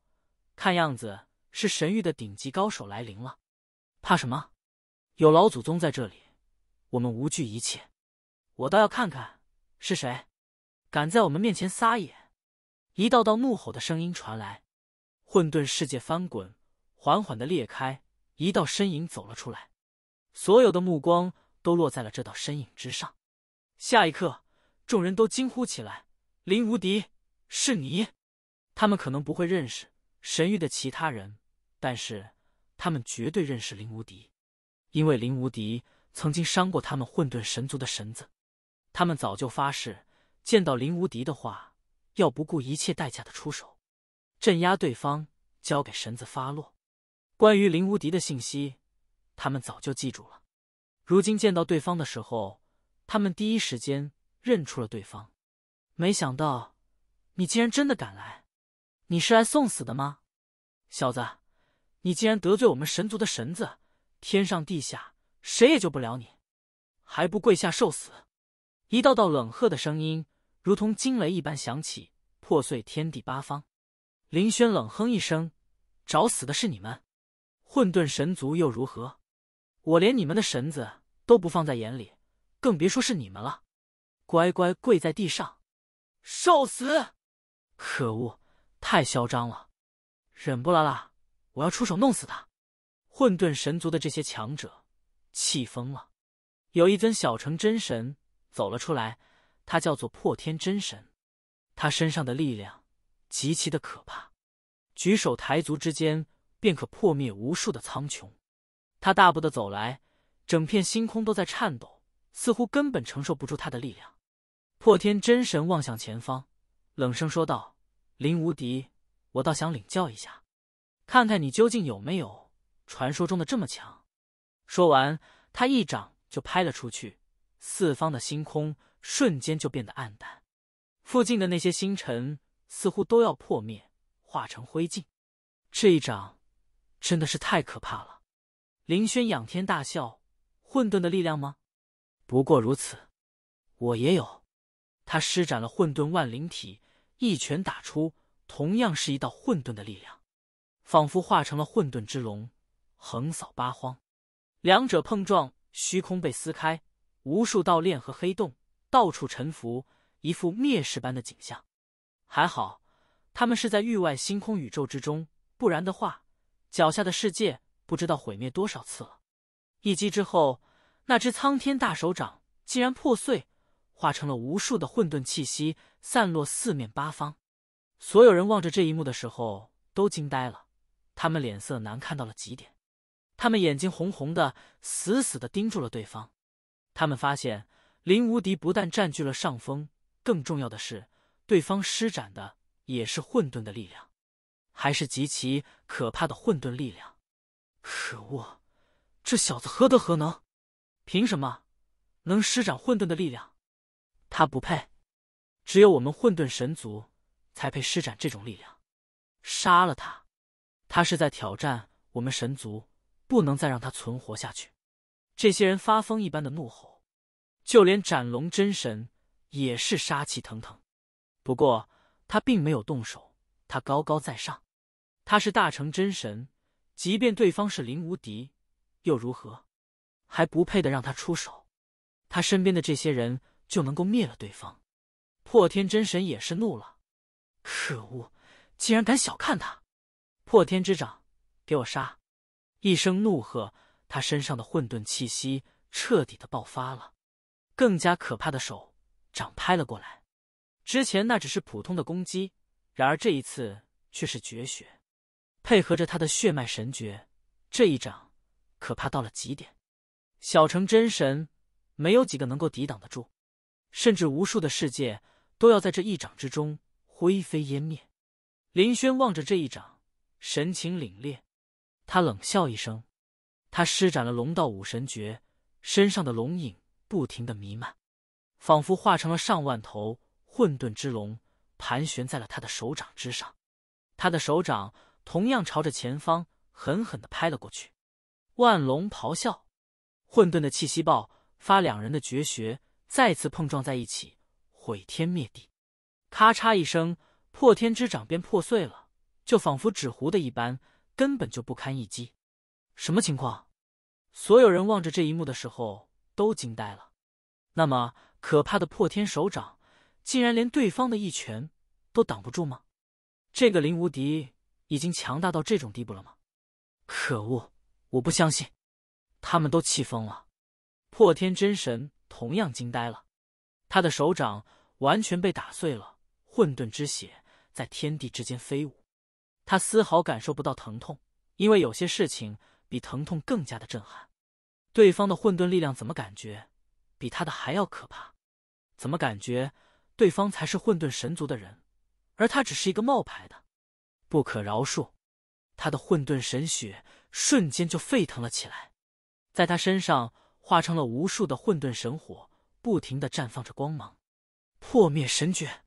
看样子是神域的顶级高手来临了。”怕什么？有老祖宗在这里，我们无惧一切。我倒要看看是谁敢在我们面前撒野！一道道怒吼的声音传来，混沌世界翻滚，缓缓的裂开，一道身影走了出来。所有的目光都落在了这道身影之上。下一刻，众人都惊呼起来。林无敌，是你。他们可能不会认识神域的其他人，但是他们绝对认识林无敌，因为林无敌曾经伤过他们混沌神族的神子。他们早就发誓，见到林无敌的话，要不顾一切代价的出手，镇压对方，交给神子发落。关于林无敌的信息，他们早就记住了。如今见到对方的时候，他们第一时间认出了对方。没想到，你竟然真的敢来！你是来送死的吗，小子？你竟然得罪我们神族的神子，天上地下谁也救不了你，还不跪下受死！一道道冷喝的声音如同惊雷一般响起，破碎天地八方。林轩冷哼一声：“找死的是你们，混沌神族又如何？我连你们的神子都不放在眼里，更别说是你们了。乖乖跪在地上。”受死！可恶，太嚣张了，忍不了了！我要出手弄死他！混沌神族的这些强者气疯了。有一尊小成真神走了出来，他叫做破天真神，他身上的力量极其的可怕，举手抬足之间便可破灭无数的苍穹。他大步的走来，整片星空都在颤抖，似乎根本承受不住他的力量。破天真神望向前方，冷声说道：“林无敌，我倒想领教一下，看看你究竟有没有传说中的这么强。”说完，他一掌就拍了出去，四方的星空瞬间就变得暗淡，附近的那些星辰似乎都要破灭，化成灰烬。这一掌真的是太可怕了！林轩仰天大笑：“混沌的力量吗？不过如此，我也有。”他施展了混沌万灵体，一拳打出，同样是一道混沌的力量，仿佛化成了混沌之龙，横扫八荒。两者碰撞，虚空被撕开，无数道链和黑洞到处沉浮，一副灭世般的景象。还好他们是在域外星空宇宙之中，不然的话，脚下的世界不知道毁灭多少次了。一击之后，那只苍天大手掌竟然破碎。化成了无数的混沌气息，散落四面八方。所有人望着这一幕的时候，都惊呆了。他们脸色难看到了极点，他们眼睛红红的，死死的盯住了对方。他们发现，林无敌不但占据了上风，更重要的是，对方施展的也是混沌的力量，还是极其可怕的混沌力量。可恶，这小子何德何能？凭什么能施展混沌的力量？他不配，只有我们混沌神族才配施展这种力量。杀了他！他是在挑战我们神族，不能再让他存活下去。这些人发疯一般的怒吼，就连斩龙真神也是杀气腾腾。不过他并没有动手，他高高在上，他是大成真神，即便对方是林无敌，又如何？还不配的让他出手。他身边的这些人。就能够灭了对方。破天真神也是怒了，可恶，竟然敢小看他！破天之掌，给我杀！一声怒喝，他身上的混沌气息彻底的爆发了，更加可怕的手掌拍了过来。之前那只是普通的攻击，然而这一次却是绝学，配合着他的血脉神诀，这一掌可怕到了极点。小城真神，没有几个能够抵挡得住。甚至无数的世界都要在这一掌之中灰飞烟灭。林轩望着这一掌，神情凛冽，他冷笑一声，他施展了龙道武神诀，身上的龙影不停的弥漫，仿佛化成了上万头混沌之龙，盘旋在了他的手掌之上。他的手掌同样朝着前方狠狠的拍了过去，万龙咆哮，混沌的气息爆发，两人的绝学。再次碰撞在一起，毁天灭地，咔嚓一声，破天之掌便破碎了，就仿佛纸糊的一般，根本就不堪一击。什么情况？所有人望着这一幕的时候都惊呆了。那么可怕的破天手掌，竟然连对方的一拳都挡不住吗？这个林无敌已经强大到这种地步了吗？可恶！我不相信！他们都气疯了。破天真神！同样惊呆了，他的手掌完全被打碎了，混沌之血在天地之间飞舞。他丝毫感受不到疼痛，因为有些事情比疼痛更加的震撼。对方的混沌力量怎么感觉比他的还要可怕？怎么感觉对方才是混沌神族的人，而他只是一个冒牌的？不可饶恕！他的混沌神血瞬间就沸腾了起来，在他身上。化成了无数的混沌神火，不停的绽放着光芒。破灭神诀，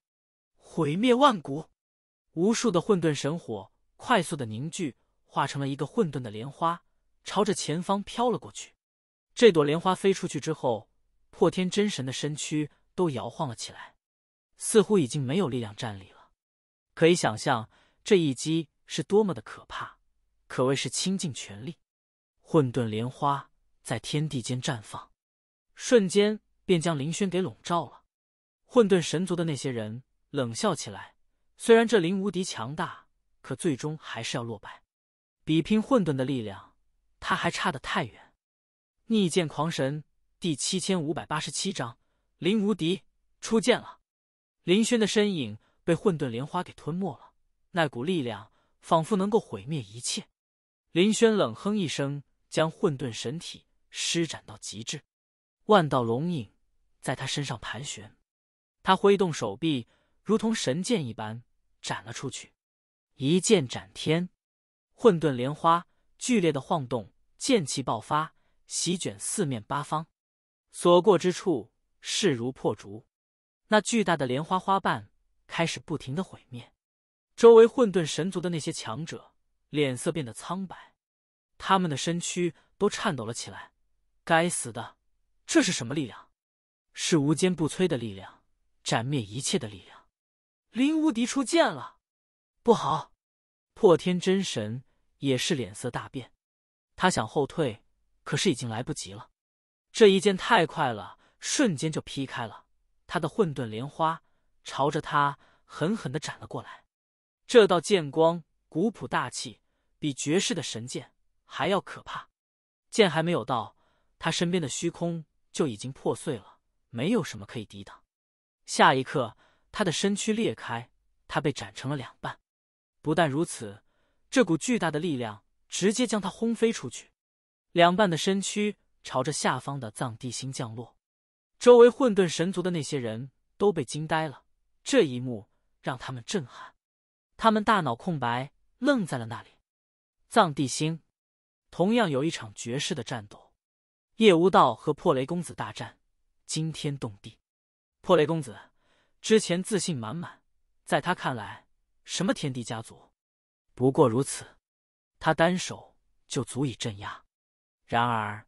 毁灭万古。无数的混沌神火快速的凝聚，化成了一个混沌的莲花，朝着前方飘了过去。这朵莲花飞出去之后，破天真神的身躯都摇晃了起来，似乎已经没有力量站立了。可以想象这一击是多么的可怕，可谓是倾尽全力。混沌莲花。在天地间绽放，瞬间便将林轩给笼罩了。混沌神族的那些人冷笑起来。虽然这林无敌强大，可最终还是要落败。比拼混沌的力量，他还差得太远。逆剑狂神第七千五百八十七章：林无敌出剑了。林轩的身影被混沌莲花给吞没了。那股力量仿佛能够毁灭一切。林轩冷哼一声，将混沌神体。施展到极致，万道龙影在他身上盘旋，他挥动手臂，如同神剑一般斩了出去，一剑斩天。混沌莲花剧烈的晃动，剑气爆发，席卷四面八方，所过之处势如破竹。那巨大的莲花花瓣开始不停的毁灭，周围混沌神族的那些强者脸色变得苍白，他们的身躯都颤抖了起来。该死的，这是什么力量？是无坚不摧的力量，斩灭一切的力量。林无敌出剑了，不好！破天真神也是脸色大变，他想后退，可是已经来不及了。这一剑太快了，瞬间就劈开了他的混沌莲花，朝着他狠狠的斩了过来。这道剑光古朴大气，比绝世的神剑还要可怕。剑还没有到。他身边的虚空就已经破碎了，没有什么可以抵挡。下一刻，他的身躯裂开，他被斩成了两半。不但如此，这股巨大的力量直接将他轰飞出去，两半的身躯朝着下方的藏地星降落。周围混沌神族的那些人都被惊呆了，这一幕让他们震撼，他们大脑空白，愣在了那里。藏地星同样有一场绝世的战斗。叶无道和破雷公子大战，惊天动地。破雷公子之前自信满满，在他看来，什么天地家族，不过如此，他单手就足以镇压。然而，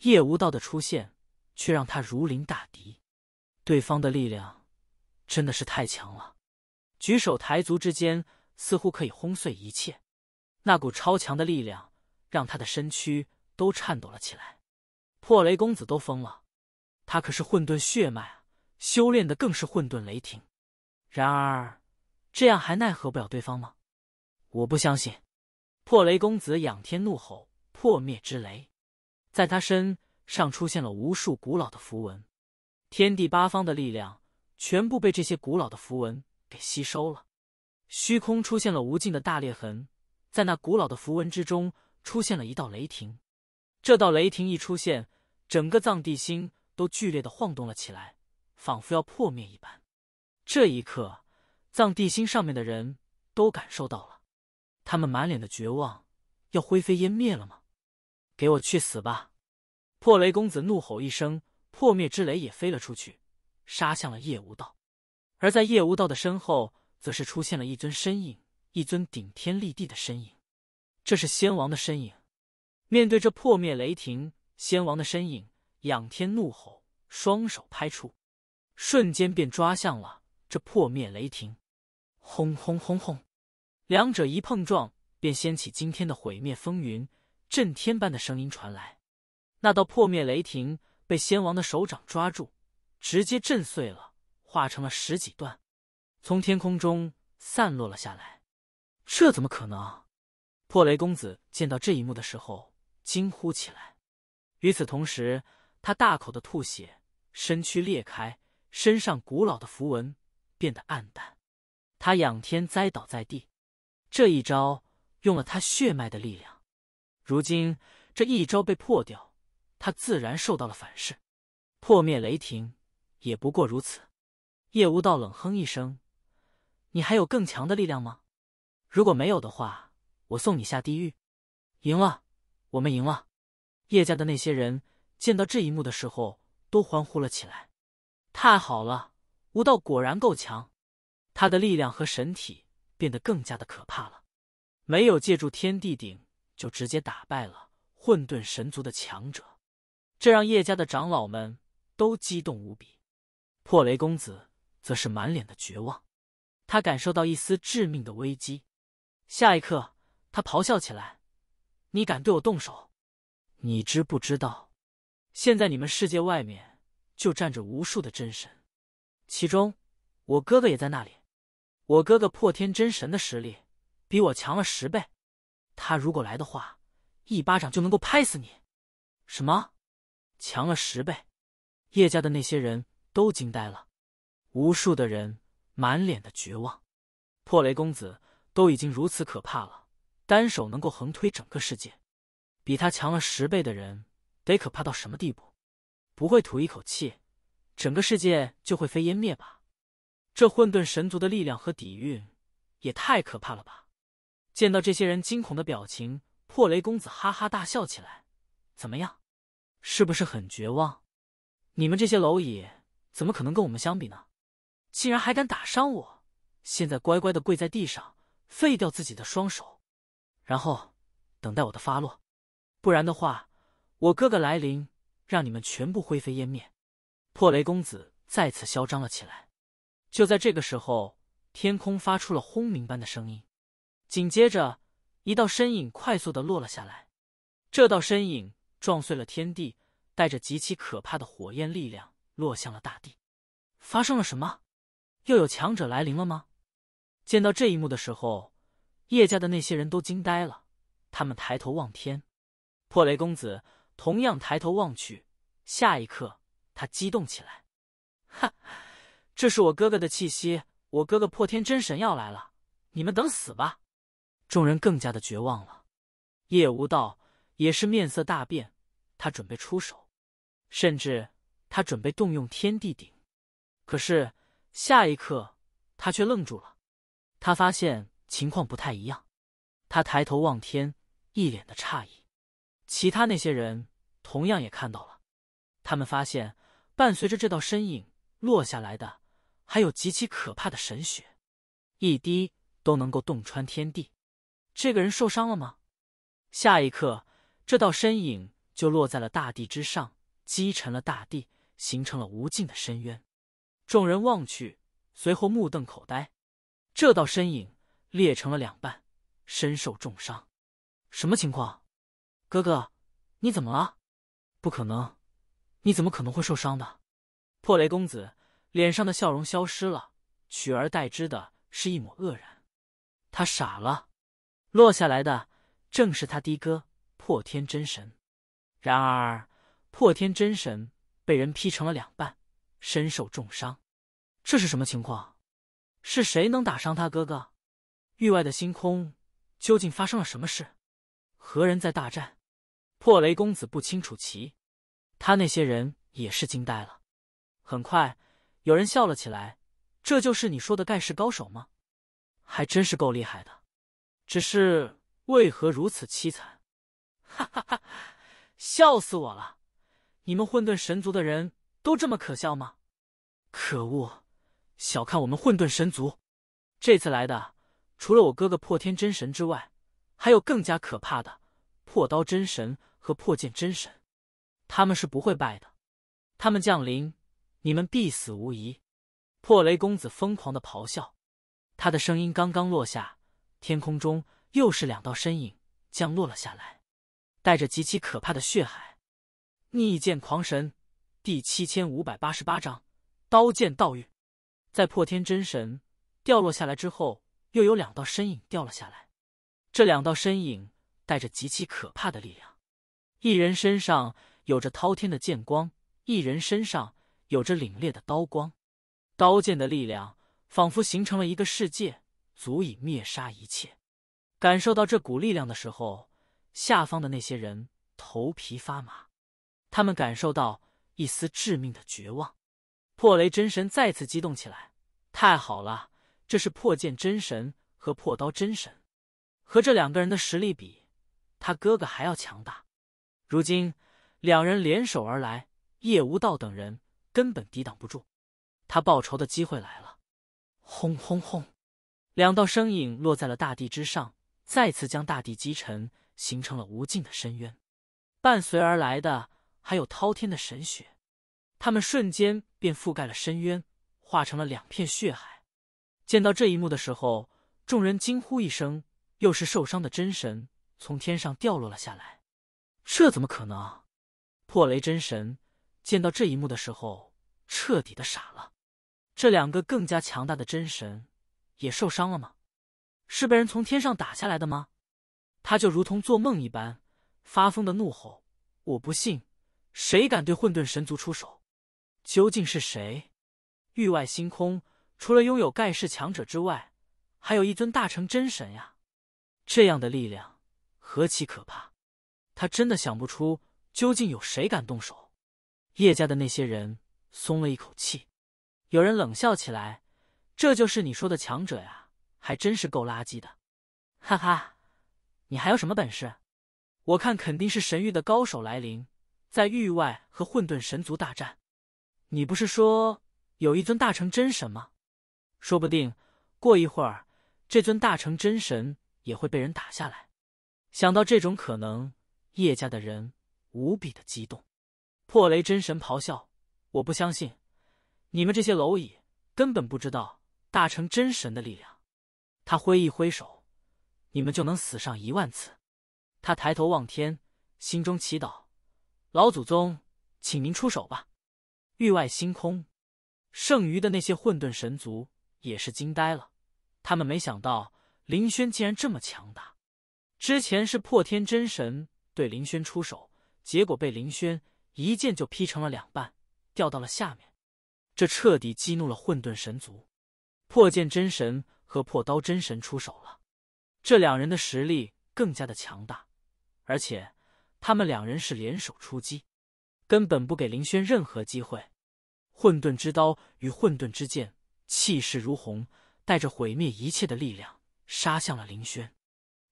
叶无道的出现却让他如临大敌。对方的力量真的是太强了，举手抬足之间似乎可以轰碎一切。那股超强的力量让他的身躯都颤抖了起来。破雷公子都疯了，他可是混沌血脉，修炼的更是混沌雷霆。然而，这样还奈何不了对方吗？我不相信！破雷公子仰天怒吼：“破灭之雷！”在他身上出现了无数古老的符文，天地八方的力量全部被这些古老的符文给吸收了。虚空出现了无尽的大裂痕，在那古老的符文之中出现了一道雷霆。这道雷霆一出现，整个藏地星都剧烈的晃动了起来，仿佛要破灭一般。这一刻，藏地星上面的人都感受到了，他们满脸的绝望，要灰飞烟灭了吗？给我去死吧！破雷公子怒吼一声，破灭之雷也飞了出去，杀向了叶无道。而在叶无道的身后，则是出现了一尊身影，一尊顶天立地的身影。这是仙王的身影。面对这破灭雷霆。仙王的身影仰天怒吼，双手拍出，瞬间便抓向了这破灭雷霆。轰轰轰轰，两者一碰撞，便掀起惊天的毁灭风云，震天般的声音传来。那道破灭雷霆被仙王的手掌抓住，直接震碎了，化成了十几段，从天空中散落了下来。这怎么可能？破雷公子见到这一幕的时候惊呼起来。与此同时，他大口的吐血，身躯裂开，身上古老的符文变得暗淡。他仰天栽倒在地。这一招用了他血脉的力量，如今这一招被破掉，他自然受到了反噬。破灭雷霆也不过如此。叶无道冷哼一声：“你还有更强的力量吗？如果没有的话，我送你下地狱。”赢了，我们赢了。叶家的那些人见到这一幕的时候，都欢呼了起来。太好了，吴道果然够强，他的力量和神体变得更加的可怕了。没有借助天地鼎，就直接打败了混沌神族的强者，这让叶家的长老们都激动无比。破雷公子则是满脸的绝望，他感受到一丝致命的危机。下一刻，他咆哮起来：“你敢对我动手！”你知不知道，现在你们世界外面就站着无数的真神，其中我哥哥也在那里。我哥哥破天真神的实力比我强了十倍，他如果来的话，一巴掌就能够拍死你。什么？强了十倍？叶家的那些人都惊呆了，无数的人满脸的绝望。破雷公子都已经如此可怕了，单手能够横推整个世界。比他强了十倍的人，得可怕到什么地步？不会吐一口气，整个世界就灰飞烟灭吧？这混沌神族的力量和底蕴，也太可怕了吧！见到这些人惊恐的表情，破雷公子哈哈大笑起来。怎么样，是不是很绝望？你们这些蝼蚁，怎么可能跟我们相比呢？竟然还敢打伤我！现在乖乖的跪在地上，废掉自己的双手，然后等待我的发落。不然的话，我哥哥来临，让你们全部灰飞烟灭！破雷公子再次嚣张了起来。就在这个时候，天空发出了轰鸣般的声音，紧接着一道身影快速的落了下来。这道身影撞碎了天地，带着极其可怕的火焰力量落向了大地。发生了什么？又有强者来临了吗？见到这一幕的时候，叶家的那些人都惊呆了，他们抬头望天。破雷公子同样抬头望去，下一刻他激动起来：“哈，这是我哥哥的气息！我哥哥破天真神要来了！你们等死吧！”众人更加的绝望了。叶无道也是面色大变，他准备出手，甚至他准备动用天地顶，可是下一刻他却愣住了，他发现情况不太一样。他抬头望天，一脸的诧异。其他那些人同样也看到了，他们发现，伴随着这道身影落下来的，还有极其可怕的神血，一滴都能够洞穿天地。这个人受伤了吗？下一刻，这道身影就落在了大地之上，击沉了大地，形成了无尽的深渊。众人望去，随后目瞪口呆。这道身影裂成了两半，身受重伤。什么情况？哥哥，你怎么了？不可能，你怎么可能会受伤的？破雷公子脸上的笑容消失了，取而代之的是一抹愕然。他傻了，落下来的正是他的哥破天真神。然而，破天真神被人劈成了两半，身受重伤。这是什么情况？是谁能打伤他哥哥？域外的星空究竟发生了什么事？何人在大战？破雷公子不清楚其，他那些人也是惊呆了。很快有人笑了起来：“这就是你说的盖世高手吗？还真是够厉害的，只是为何如此凄惨？” 哈哈哈！笑死我了！你们混沌神族的人都这么可笑吗？可恶！小看我们混沌神族！这次来的除了我哥哥破天真神之外，还有更加可怕的破刀真神。和破剑真神，他们是不会败的。他们降临，你们必死无疑！破雷公子疯狂的咆哮，他的声音刚刚落下，天空中又是两道身影降落了下来，带着极其可怕的血海。逆剑狂神第七千五百八十八章：刀剑道域。在破天真神掉落下来之后，又有两道身影掉了下来。这两道身影带着极其可怕的力量。一人身上有着滔天的剑光，一人身上有着凛冽的刀光，刀剑的力量仿佛形成了一个世界，足以灭杀一切。感受到这股力量的时候，下方的那些人头皮发麻，他们感受到一丝致命的绝望。破雷真神再次激动起来：“太好了，这是破剑真神和破刀真神，和这两个人的实力比，他哥哥还要强大。”如今，两人联手而来，叶无道等人根本抵挡不住。他报仇的机会来了！轰轰轰！两道身影落在了大地之上，再次将大地击沉，形成了无尽的深渊。伴随而来的还有滔天的神雪，他们瞬间便覆盖了深渊，化成了两片血海。见到这一幕的时候，众人惊呼一声，又是受伤的真神从天上掉落了下来。这怎么可能？破雷真神见到这一幕的时候，彻底的傻了。这两个更加强大的真神也受伤了吗？是被人从天上打下来的吗？他就如同做梦一般，发疯的怒吼：“我不信，谁敢对混沌神族出手？究竟是谁？域外星空除了拥有盖世强者之外，还有一尊大成真神呀！这样的力量，何其可怕！”他真的想不出究竟有谁敢动手。叶家的那些人松了一口气，有人冷笑起来：“这就是你说的强者呀，还真是够垃圾的。”哈哈，你还有什么本事？我看肯定是神域的高手来临，在域外和混沌神族大战。你不是说有一尊大成真神吗？说不定过一会儿这尊大成真神也会被人打下来。想到这种可能。叶家的人无比的激动，破雷真神咆哮：“我不相信，你们这些蝼蚁根本不知道大成真神的力量。”他挥一挥手，你们就能死上一万次。他抬头望天，心中祈祷：“老祖宗，请您出手吧！”域外星空，剩余的那些混沌神族也是惊呆了，他们没想到林轩竟然这么强大。之前是破天真神。对林轩出手，结果被林轩一剑就劈成了两半，掉到了下面。这彻底激怒了混沌神族，破剑真神和破刀真神出手了。这两人的实力更加的强大，而且他们两人是联手出击，根本不给林轩任何机会。混沌之刀与混沌之剑气势如虹，带着毁灭一切的力量，杀向了林轩。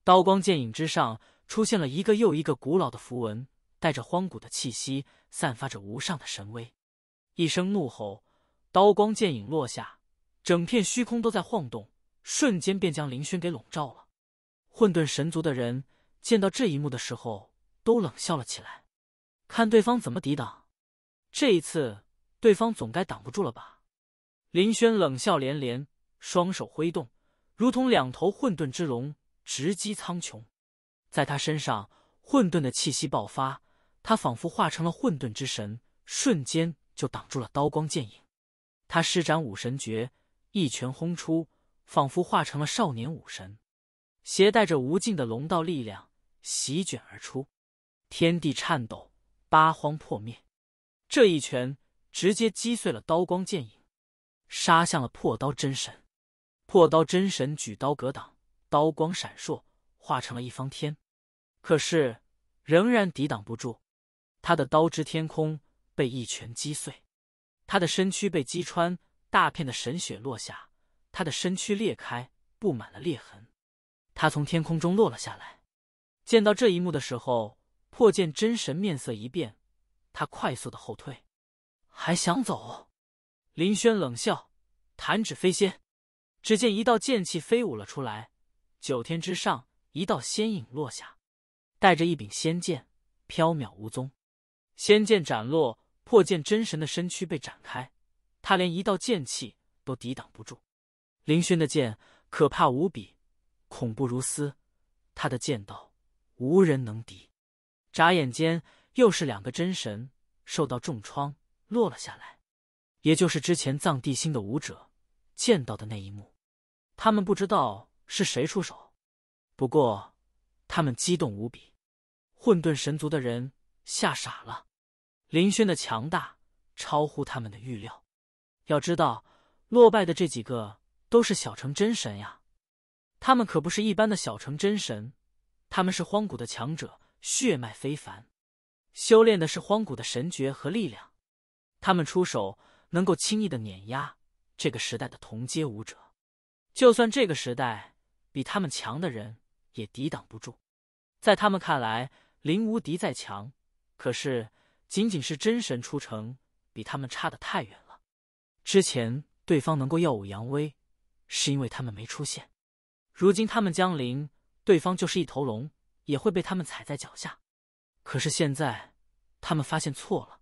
刀光剑影之上。出现了一个又一个古老的符文，带着荒古的气息，散发着无上的神威。一声怒吼，刀光剑影落下，整片虚空都在晃动，瞬间便将林轩给笼罩了。混沌神族的人见到这一幕的时候，都冷笑了起来，看对方怎么抵挡。这一次，对方总该挡不住了吧？林轩冷笑连连，双手挥动，如同两头混沌之龙，直击苍穹。在他身上，混沌的气息爆发，他仿佛化成了混沌之神，瞬间就挡住了刀光剑影。他施展武神诀，一拳轰出，仿佛化成了少年武神，携带着无尽的龙道力量席卷而出，天地颤抖，八荒破灭。这一拳直接击碎了刀光剑影，杀向了破刀真神。破刀真神举刀格挡，刀光闪烁，化成了一方天。可是，仍然抵挡不住。他的刀之天空被一拳击碎，他的身躯被击穿，大片的神血落下，他的身躯裂开，布满了裂痕。他从天空中落了下来。见到这一幕的时候，破剑真神面色一变，他快速的后退，还想走？林轩冷笑，弹指飞仙。只见一道剑气飞舞了出来，九天之上，一道仙影落下。带着一柄仙剑，飘渺无踪。仙剑斩落，破剑真神的身躯被斩开，他连一道剑气都抵挡不住。林轩的剑可怕无比，恐怖如斯，他的剑道无人能敌。眨眼间，又是两个真神受到重创，落了下来。也就是之前藏地星的武者见到的那一幕，他们不知道是谁出手，不过他们激动无比。混沌神族的人吓傻了，林轩的强大超乎他们的预料。要知道，落败的这几个都是小城真神呀，他们可不是一般的小城真神，他们是荒古的强者，血脉非凡，修炼的是荒古的神诀和力量。他们出手能够轻易的碾压这个时代的同阶武者，就算这个时代比他们强的人也抵挡不住。在他们看来。林无敌再强，可是仅仅是真神出城，比他们差得太远了。之前对方能够耀武扬威，是因为他们没出现。如今他们降临，对方就是一头龙，也会被他们踩在脚下。可是现在，他们发现错了，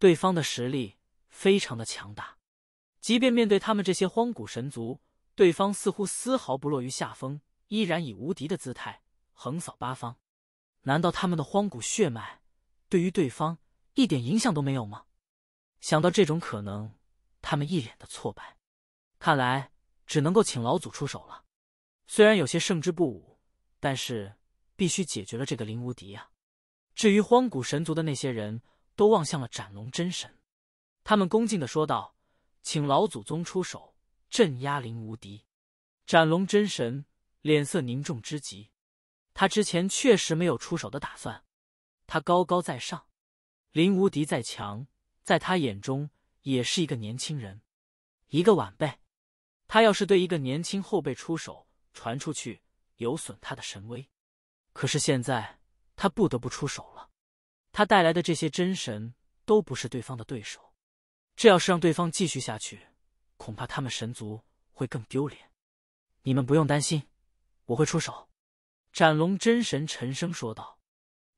对方的实力非常的强大，即便面对他们这些荒古神族，对方似乎丝毫不落于下风，依然以无敌的姿态横扫八方。难道他们的荒古血脉对于对方一点影响都没有吗？想到这种可能，他们一脸的挫败。看来只能够请老祖出手了。虽然有些胜之不武，但是必须解决了这个林无敌啊！至于荒古神族的那些人，都望向了斩龙真神，他们恭敬的说道：“请老祖宗出手镇压林无敌。”斩龙真神脸色凝重之极。他之前确实没有出手的打算，他高高在上，林无敌再强，在他眼中也是一个年轻人，一个晚辈。他要是对一个年轻后辈出手，传出去有损他的神威。可是现在他不得不出手了，他带来的这些真神都不是对方的对手，这要是让对方继续下去，恐怕他们神族会更丢脸。你们不用担心，我会出手。斩龙真神沉声说道：“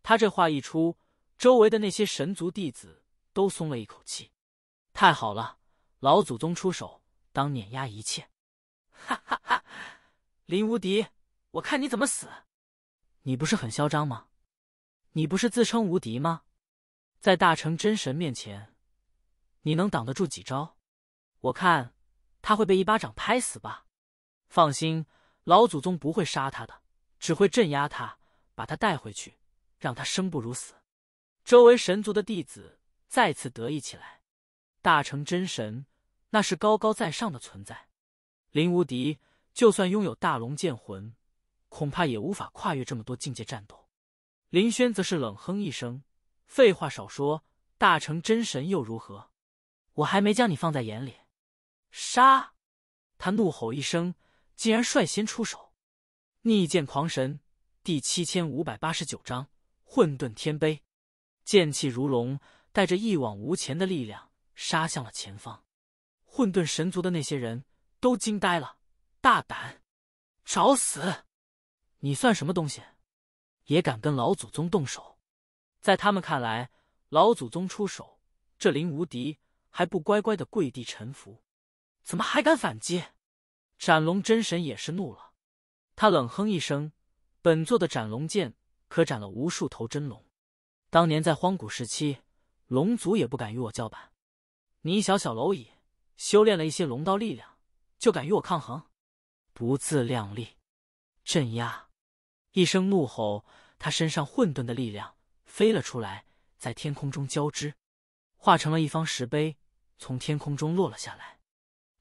他这话一出，周围的那些神族弟子都松了一口气。太好了，老祖宗出手，当碾压一切！哈哈哈！林无敌，我看你怎么死！你不是很嚣张吗？你不是自称无敌吗？在大成真神面前，你能挡得住几招？我看他会被一巴掌拍死吧！放心，老祖宗不会杀他的。”只会镇压他，把他带回去，让他生不如死。周围神族的弟子再次得意起来。大成真神，那是高高在上的存在。林无敌就算拥有大龙剑魂，恐怕也无法跨越这么多境界战斗。林轩则是冷哼一声：“废话少说，大成真神又如何？我还没将你放在眼里。”杀！他怒吼一声，竟然率先出手。逆剑狂神第七千五百八十九章混沌天碑，剑气如龙，带着一往无前的力量杀向了前方。混沌神族的那些人都惊呆了，大胆，找死！你算什么东西，也敢跟老祖宗动手？在他们看来，老祖宗出手，这林无敌还不乖乖的跪地臣服，怎么还敢反击？斩龙真神也是怒了。他冷哼一声：“本座的斩龙剑可斩了无数头真龙，当年在荒古时期，龙族也不敢与我叫板。你一小小蝼蚁，修炼了一些龙刀力量，就敢与我抗衡？不自量力！镇压！”一声怒吼，他身上混沌的力量飞了出来，在天空中交织，化成了一方石碑，从天空中落了下来。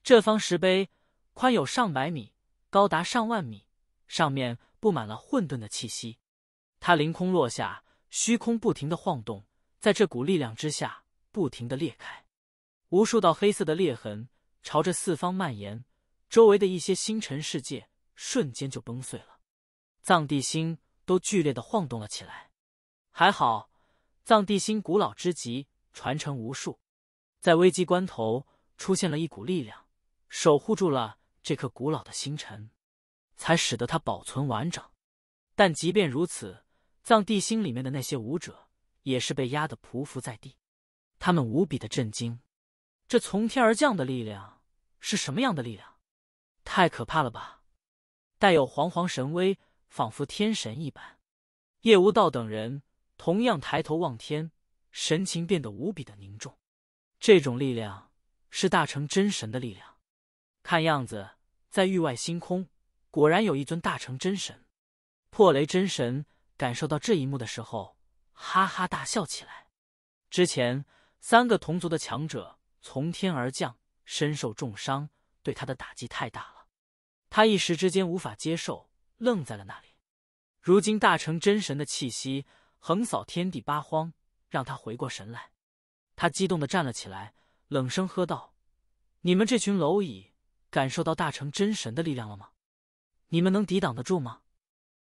这方石碑宽有上百米，高达上万米。上面布满了混沌的气息，它凌空落下，虚空不停的晃动，在这股力量之下不停的裂开，无数道黑色的裂痕朝着四方蔓延，周围的一些星辰世界瞬间就崩碎了，藏地星都剧烈的晃动了起来。还好，藏地星古老之极，传承无数，在危机关头出现了一股力量，守护住了这颗古老的星辰。才使得它保存完整，但即便如此，藏地心里面的那些武者也是被压得匍匐在地，他们无比的震惊，这从天而降的力量是什么样的力量？太可怕了吧！带有煌煌神威，仿佛天神一般。叶无道等人同样抬头望天，神情变得无比的凝重。这种力量是大成真神的力量，看样子在域外星空。果然有一尊大成真神，破雷真神感受到这一幕的时候，哈哈大笑起来。之前三个同族的强者从天而降，身受重伤，对他的打击太大了，他一时之间无法接受，愣在了那里。如今大成真神的气息横扫天地八荒，让他回过神来。他激动的站了起来，冷声喝道：“你们这群蝼蚁，感受到大成真神的力量了吗？”你们能抵挡得住吗？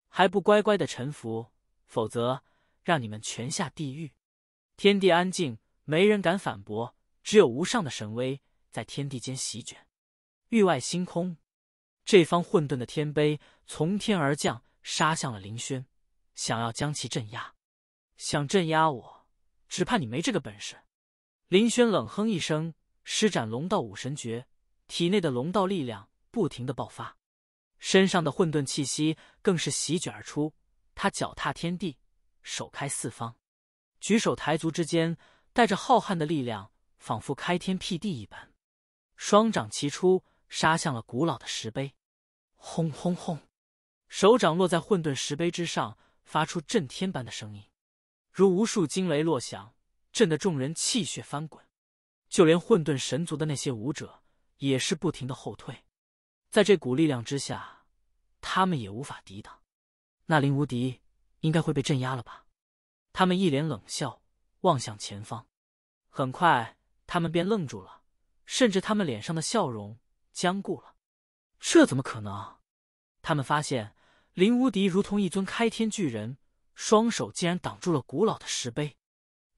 还不乖乖的臣服，否则让你们全下地狱！天地安静，没人敢反驳，只有无上的神威在天地间席卷。域外星空，这方混沌的天碑从天而降，杀向了林轩，想要将其镇压。想镇压我，只怕你没这个本事！林轩冷哼一声，施展龙道武神诀，体内的龙道力量不停的爆发。身上的混沌气息更是席卷而出，他脚踏天地，手开四方，举手抬足之间带着浩瀚的力量，仿佛开天辟地一般。双掌齐出，杀向了古老的石碑。轰轰轰！手掌落在混沌石碑之上，发出震天般的声音，如无数惊雷落响，震得众人气血翻滚，就连混沌神族的那些武者也是不停的后退。在这股力量之下，他们也无法抵挡。那林无敌应该会被镇压了吧？他们一脸冷笑，望向前方。很快，他们便愣住了，甚至他们脸上的笑容僵固了。这怎么可能？他们发现，林无敌如同一尊开天巨人，双手竟然挡住了古老的石碑。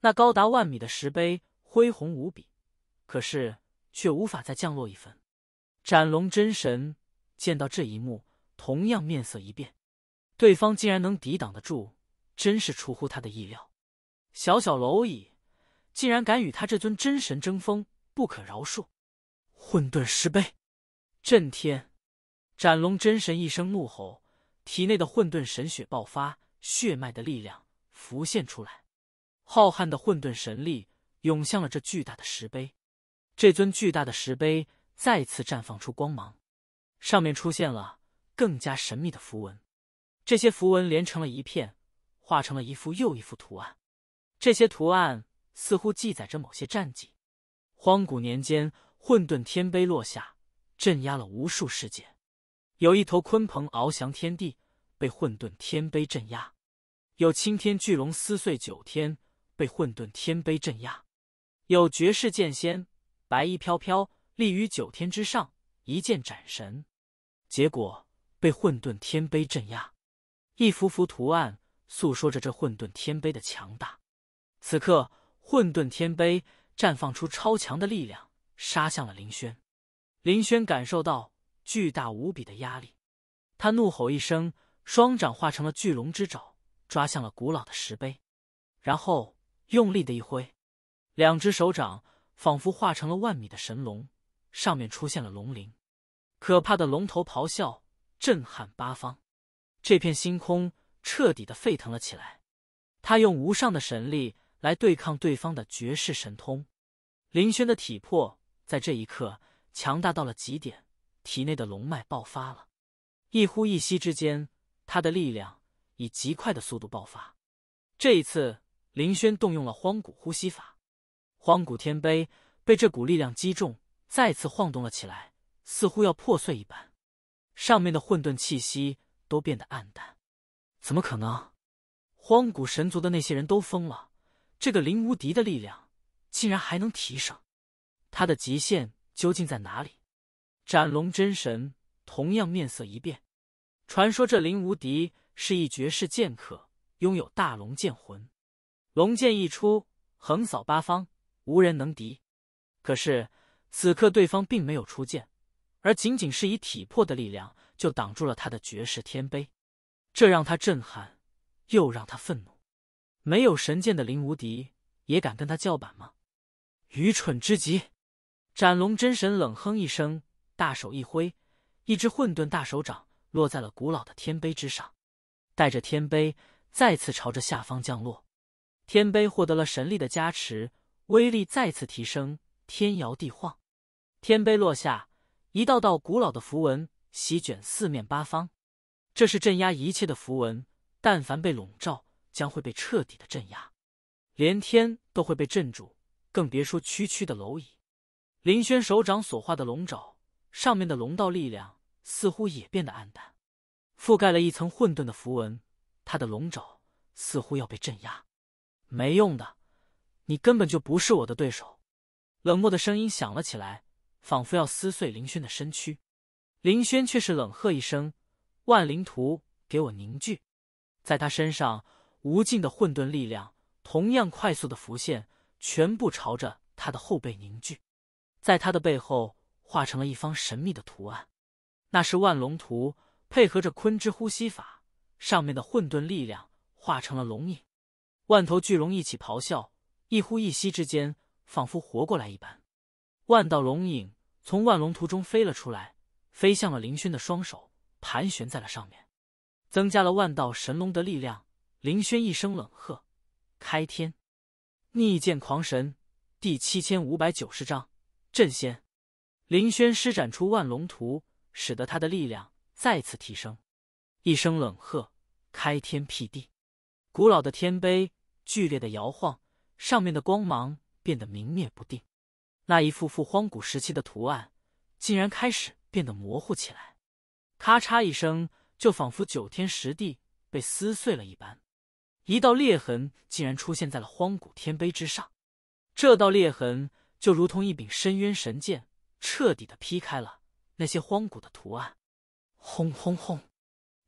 那高达万米的石碑，恢宏无比，可是却无法再降落一分。斩龙真神见到这一幕，同样面色一变。对方竟然能抵挡得住，真是出乎他的意料。小小蝼蚁，竟然敢与他这尊真神争锋，不可饶恕！混沌石碑，震天！斩龙真神一声怒吼，体内的混沌神血爆发，血脉的力量浮现出来，浩瀚的混沌神力涌向了这巨大的石碑。这尊巨大的石碑。再次绽放出光芒，上面出现了更加神秘的符文，这些符文连成了一片，画成了一幅又一幅图案。这些图案似乎记载着某些战绩。荒古年间，混沌天碑落下，镇压了无数世界。有一头鲲鹏翱翔天地，被混沌天碑镇压；有青天巨龙撕碎九天，被混沌天碑镇压；有绝世剑仙，白衣飘飘。立于九天之上，一剑斩神，结果被混沌天碑镇压。一幅幅图案诉说着这混沌天碑的强大。此刻，混沌天碑绽放出超强的力量，杀向了林轩。林轩感受到巨大无比的压力，他怒吼一声，双掌化成了巨龙之爪，抓向了古老的石碑，然后用力的一挥，两只手掌仿佛化成了万米的神龙。上面出现了龙鳞，可怕的龙头咆哮，震撼八方，这片星空彻底的沸腾了起来。他用无上的神力来对抗对方的绝世神通，林轩的体魄在这一刻强大到了极点，体内的龙脉爆发了，一呼一吸之间，他的力量以极快的速度爆发。这一次，林轩动用了荒古呼吸法，荒古天碑被这股力量击中。再次晃动了起来，似乎要破碎一般，上面的混沌气息都变得暗淡。怎么可能？荒古神族的那些人都疯了！这个林无敌的力量竟然还能提升，他的极限究竟在哪里？斩龙真神同样面色一变。传说这林无敌是一绝世剑客，拥有大龙剑魂，龙剑一出，横扫八方，无人能敌。可是。此刻对方并没有出剑，而仅仅是以体魄的力量就挡住了他的绝世天碑，这让他震撼，又让他愤怒。没有神剑的林无敌也敢跟他叫板吗？愚蠢之极！斩龙真神冷哼一声，大手一挥，一只混沌大手掌落在了古老的天碑之上，带着天碑再次朝着下方降落。天碑获得了神力的加持，威力再次提升，天摇地晃。天碑落下，一道道古老的符文席卷四面八方。这是镇压一切的符文，但凡被笼罩，将会被彻底的镇压，连天都会被镇住，更别说区区的蝼蚁。林轩手掌所画的龙爪上面的龙道力量似乎也变得暗淡，覆盖了一层混沌的符文，他的龙爪似乎要被镇压。没用的，你根本就不是我的对手。冷漠的声音响了起来。仿佛要撕碎林轩的身躯，林轩却是冷喝一声：“万灵图，给我凝聚！”在他身上，无尽的混沌力量同样快速的浮现，全部朝着他的后背凝聚，在他的背后化成了一方神秘的图案，那是万龙图，配合着鲲之呼吸法，上面的混沌力量化成了龙影，万头巨龙一起咆哮，一呼一吸之间，仿佛活过来一般。万道龙影从万龙图中飞了出来，飞向了林轩的双手，盘旋在了上面，增加了万道神龙的力量。林轩一声冷喝：“开天逆剑狂神！”第七千五百九十章震仙。林轩施展出万龙图，使得他的力量再次提升。一声冷喝：“开天辟地！”古老的天碑剧烈的摇晃，上面的光芒变得明灭不定。那一幅幅荒古时期的图案，竟然开始变得模糊起来。咔嚓一声，就仿佛九天十地被撕碎了一般，一道裂痕竟然出现在了荒古天碑之上。这道裂痕就如同一柄深渊神剑，彻底的劈开了那些荒古的图案。轰轰轰！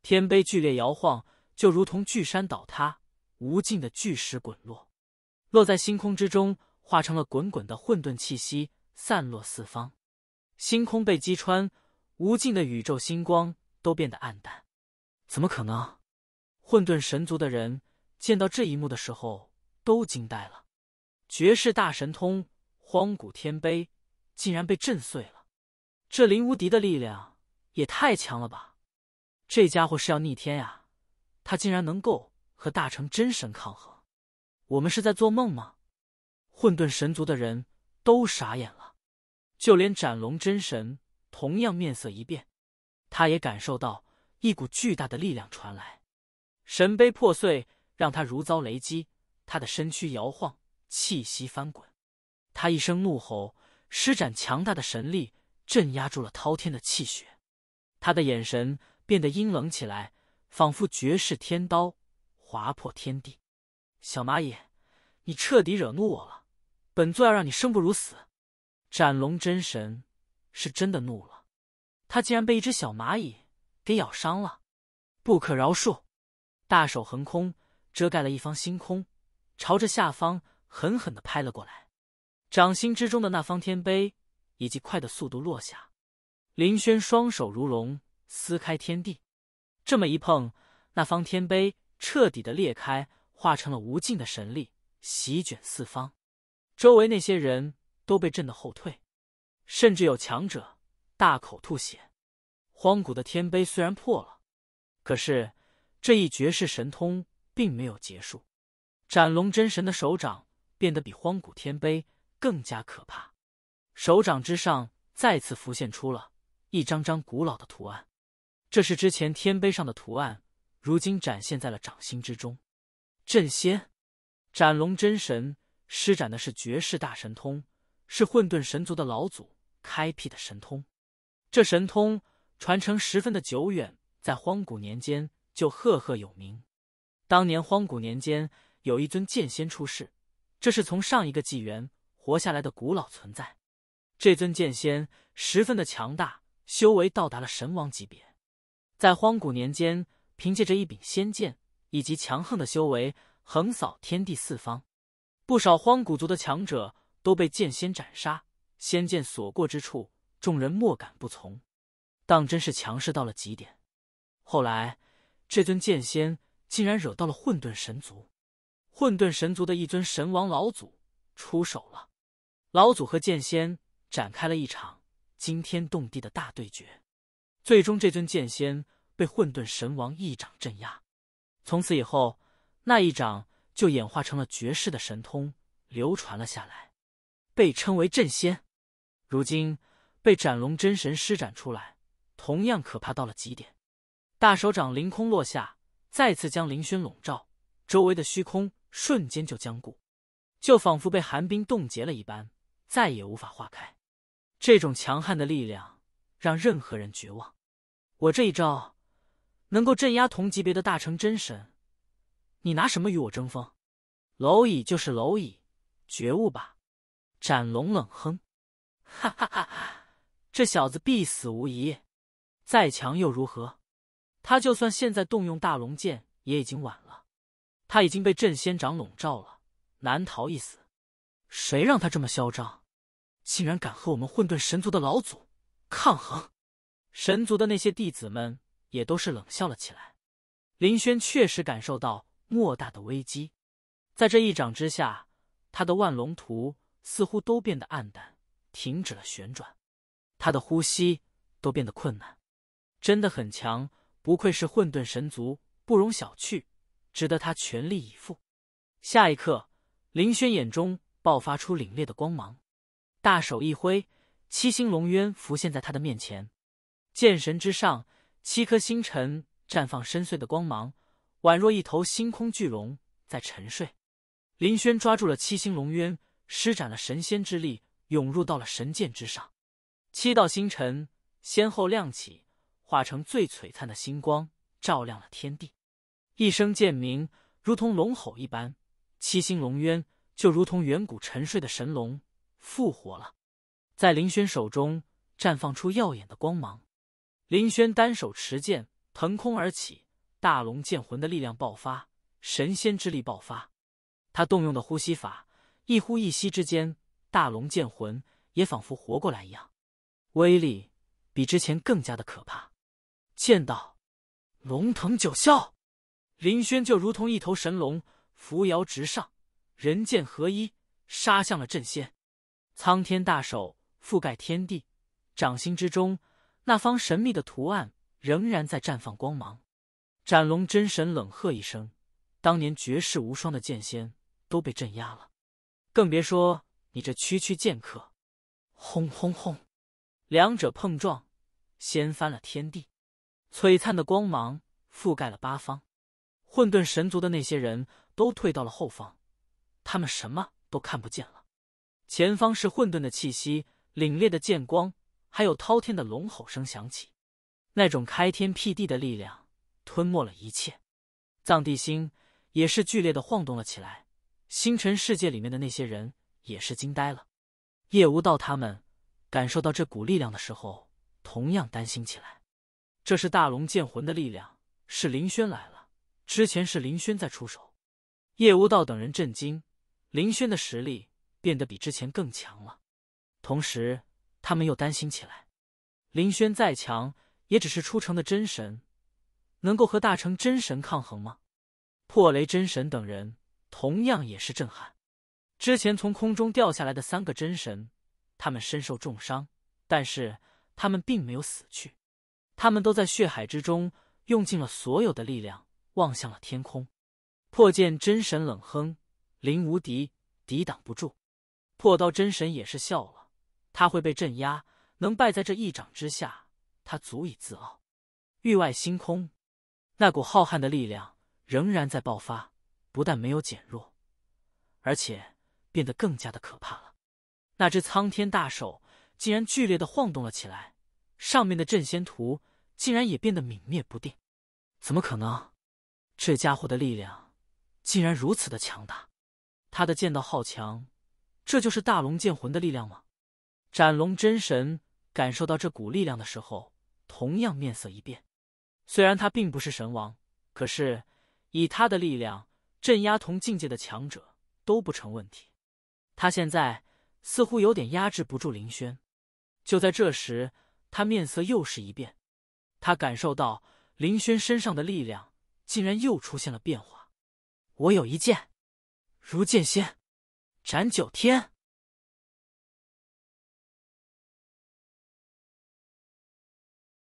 天碑剧烈摇晃，就如同巨山倒塌，无尽的巨石滚落，落在星空之中。化成了滚滚的混沌气息，散落四方。星空被击穿，无尽的宇宙星光都变得暗淡。怎么可能？混沌神族的人见到这一幕的时候都惊呆了。绝世大神通荒古天碑竟然被震碎了！这林无敌的力量也太强了吧！这家伙是要逆天呀！他竟然能够和大成真神抗衡！我们是在做梦吗？混沌神族的人都傻眼了，就连斩龙真神同样面色一变，他也感受到一股巨大的力量传来，神杯破碎让他如遭雷击，他的身躯摇晃，气息翻滚，他一声怒吼，施展强大的神力镇压住了滔天的气血，他的眼神变得阴冷起来，仿佛绝世天刀划破天地。小蚂蚁，你彻底惹怒我了！本座要让你生不如死！斩龙真神是真的怒了，他竟然被一只小蚂蚁给咬伤了，不可饶恕！大手横空，遮盖了一方星空，朝着下方狠狠的拍了过来。掌心之中的那方天碑，以极快的速度落下。林轩双手如龙，撕开天地，这么一碰，那方天碑彻底的裂开，化成了无尽的神力，席卷四方。周围那些人都被震得后退，甚至有强者大口吐血。荒古的天碑虽然破了，可是这一绝世神通并没有结束。斩龙真神的手掌变得比荒古天碑更加可怕，手掌之上再次浮现出了一张张古老的图案。这是之前天碑上的图案，如今展现在了掌心之中。震仙，斩龙真神。施展的是绝世大神通，是混沌神族的老祖开辟的神通。这神通传承十分的久远，在荒古年间就赫赫有名。当年荒古年间有一尊剑仙出世，这是从上一个纪元活下来的古老存在。这尊剑仙十分的强大，修为到达了神王级别。在荒古年间，凭借着一柄仙剑以及强横的修为，横扫天地四方。不少荒古族的强者都被剑仙斩杀，仙剑所过之处，众人莫敢不从，当真是强势到了极点。后来，这尊剑仙竟然惹到了混沌神族，混沌神族的一尊神王老祖出手了，老祖和剑仙展开了一场惊天动地的大对决，最终这尊剑仙被混沌神王一掌镇压。从此以后，那一掌。就演化成了绝世的神通，流传了下来，被称为镇仙。如今被斩龙真神施展出来，同样可怕到了极点。大手掌凌空落下，再次将凌轩笼罩，周围的虚空瞬间就僵固，就仿佛被寒冰冻结了一般，再也无法化开。这种强悍的力量让任何人绝望。我这一招能够镇压同级别的大成真神。你拿什么与我争锋？蝼蚁就是蝼蚁，觉悟吧！斩龙冷哼，哈哈哈！这小子必死无疑。再强又如何？他就算现在动用大龙剑，也已经晚了。他已经被镇仙掌笼罩了，难逃一死。谁让他这么嚣张，竟然敢和我们混沌神族的老祖抗衡？神族的那些弟子们也都是冷笑了起来。林轩确实感受到。莫大的危机，在这一掌之下，他的万龙图似乎都变得暗淡，停止了旋转，他的呼吸都变得困难。真的很强，不愧是混沌神族，不容小觑，值得他全力以赴。下一刻，林轩眼中爆发出凛冽的光芒，大手一挥，七星龙渊浮现在他的面前，剑神之上，七颗星辰绽放深邃的光芒。宛若一头星空巨龙在沉睡，林轩抓住了七星龙渊，施展了神仙之力，涌入到了神剑之上。七道星辰先后亮起，化成最璀璨的星光，照亮了天地。一声剑鸣，如同龙吼一般，七星龙渊就如同远古沉睡的神龙复活了，在林轩手中绽放出耀眼的光芒。林轩单手持剑，腾空而起。大龙剑魂的力量爆发，神仙之力爆发，他动用的呼吸法，一呼一吸之间，大龙剑魂也仿佛活过来一样，威力比之前更加的可怕。剑道，龙腾九霄，林轩就如同一头神龙，扶摇直上，人剑合一，杀向了镇仙。苍天大手覆盖天地，掌心之中那方神秘的图案仍然在绽放光芒。斩龙真神冷喝一声：“当年绝世无双的剑仙都被镇压了，更别说你这区区剑客！”轰轰轰，两者碰撞，掀翻了天地，璀璨的光芒覆盖了八方。混沌神族的那些人都退到了后方，他们什么都看不见了。前方是混沌的气息，凛冽的剑光，还有滔天的龙吼声响起，那种开天辟地的力量。吞没了一切，藏地星也是剧烈的晃动了起来。星辰世界里面的那些人也是惊呆了。叶无道他们感受到这股力量的时候，同样担心起来。这是大龙剑魂的力量，是林轩来了。之前是林轩在出手，叶无道等人震惊，林轩的实力变得比之前更强了。同时，他们又担心起来，林轩再强，也只是出城的真神。能够和大成真神抗衡吗？破雷真神等人同样也是震撼。之前从空中掉下来的三个真神，他们身受重伤，但是他们并没有死去，他们都在血海之中用尽了所有的力量，望向了天空。破剑真神冷哼：“林无敌抵挡不住。”破刀真神也是笑了：“他会被镇压，能败在这一掌之下，他足以自傲。”域外星空。那股浩瀚的力量仍然在爆发，不但没有减弱，而且变得更加的可怕了。那只苍天大手竟然剧烈的晃动了起来，上面的镇仙图竟然也变得泯灭不定。怎么可能？这家伙的力量竟然如此的强大！他的剑道好强，这就是大龙剑魂的力量吗？斩龙真神感受到这股力量的时候，同样面色一变。虽然他并不是神王，可是以他的力量，镇压同境界的强者都不成问题。他现在似乎有点压制不住林轩。就在这时，他面色又是一变，他感受到林轩身上的力量竟然又出现了变化。我有一剑，如剑仙，斩九天。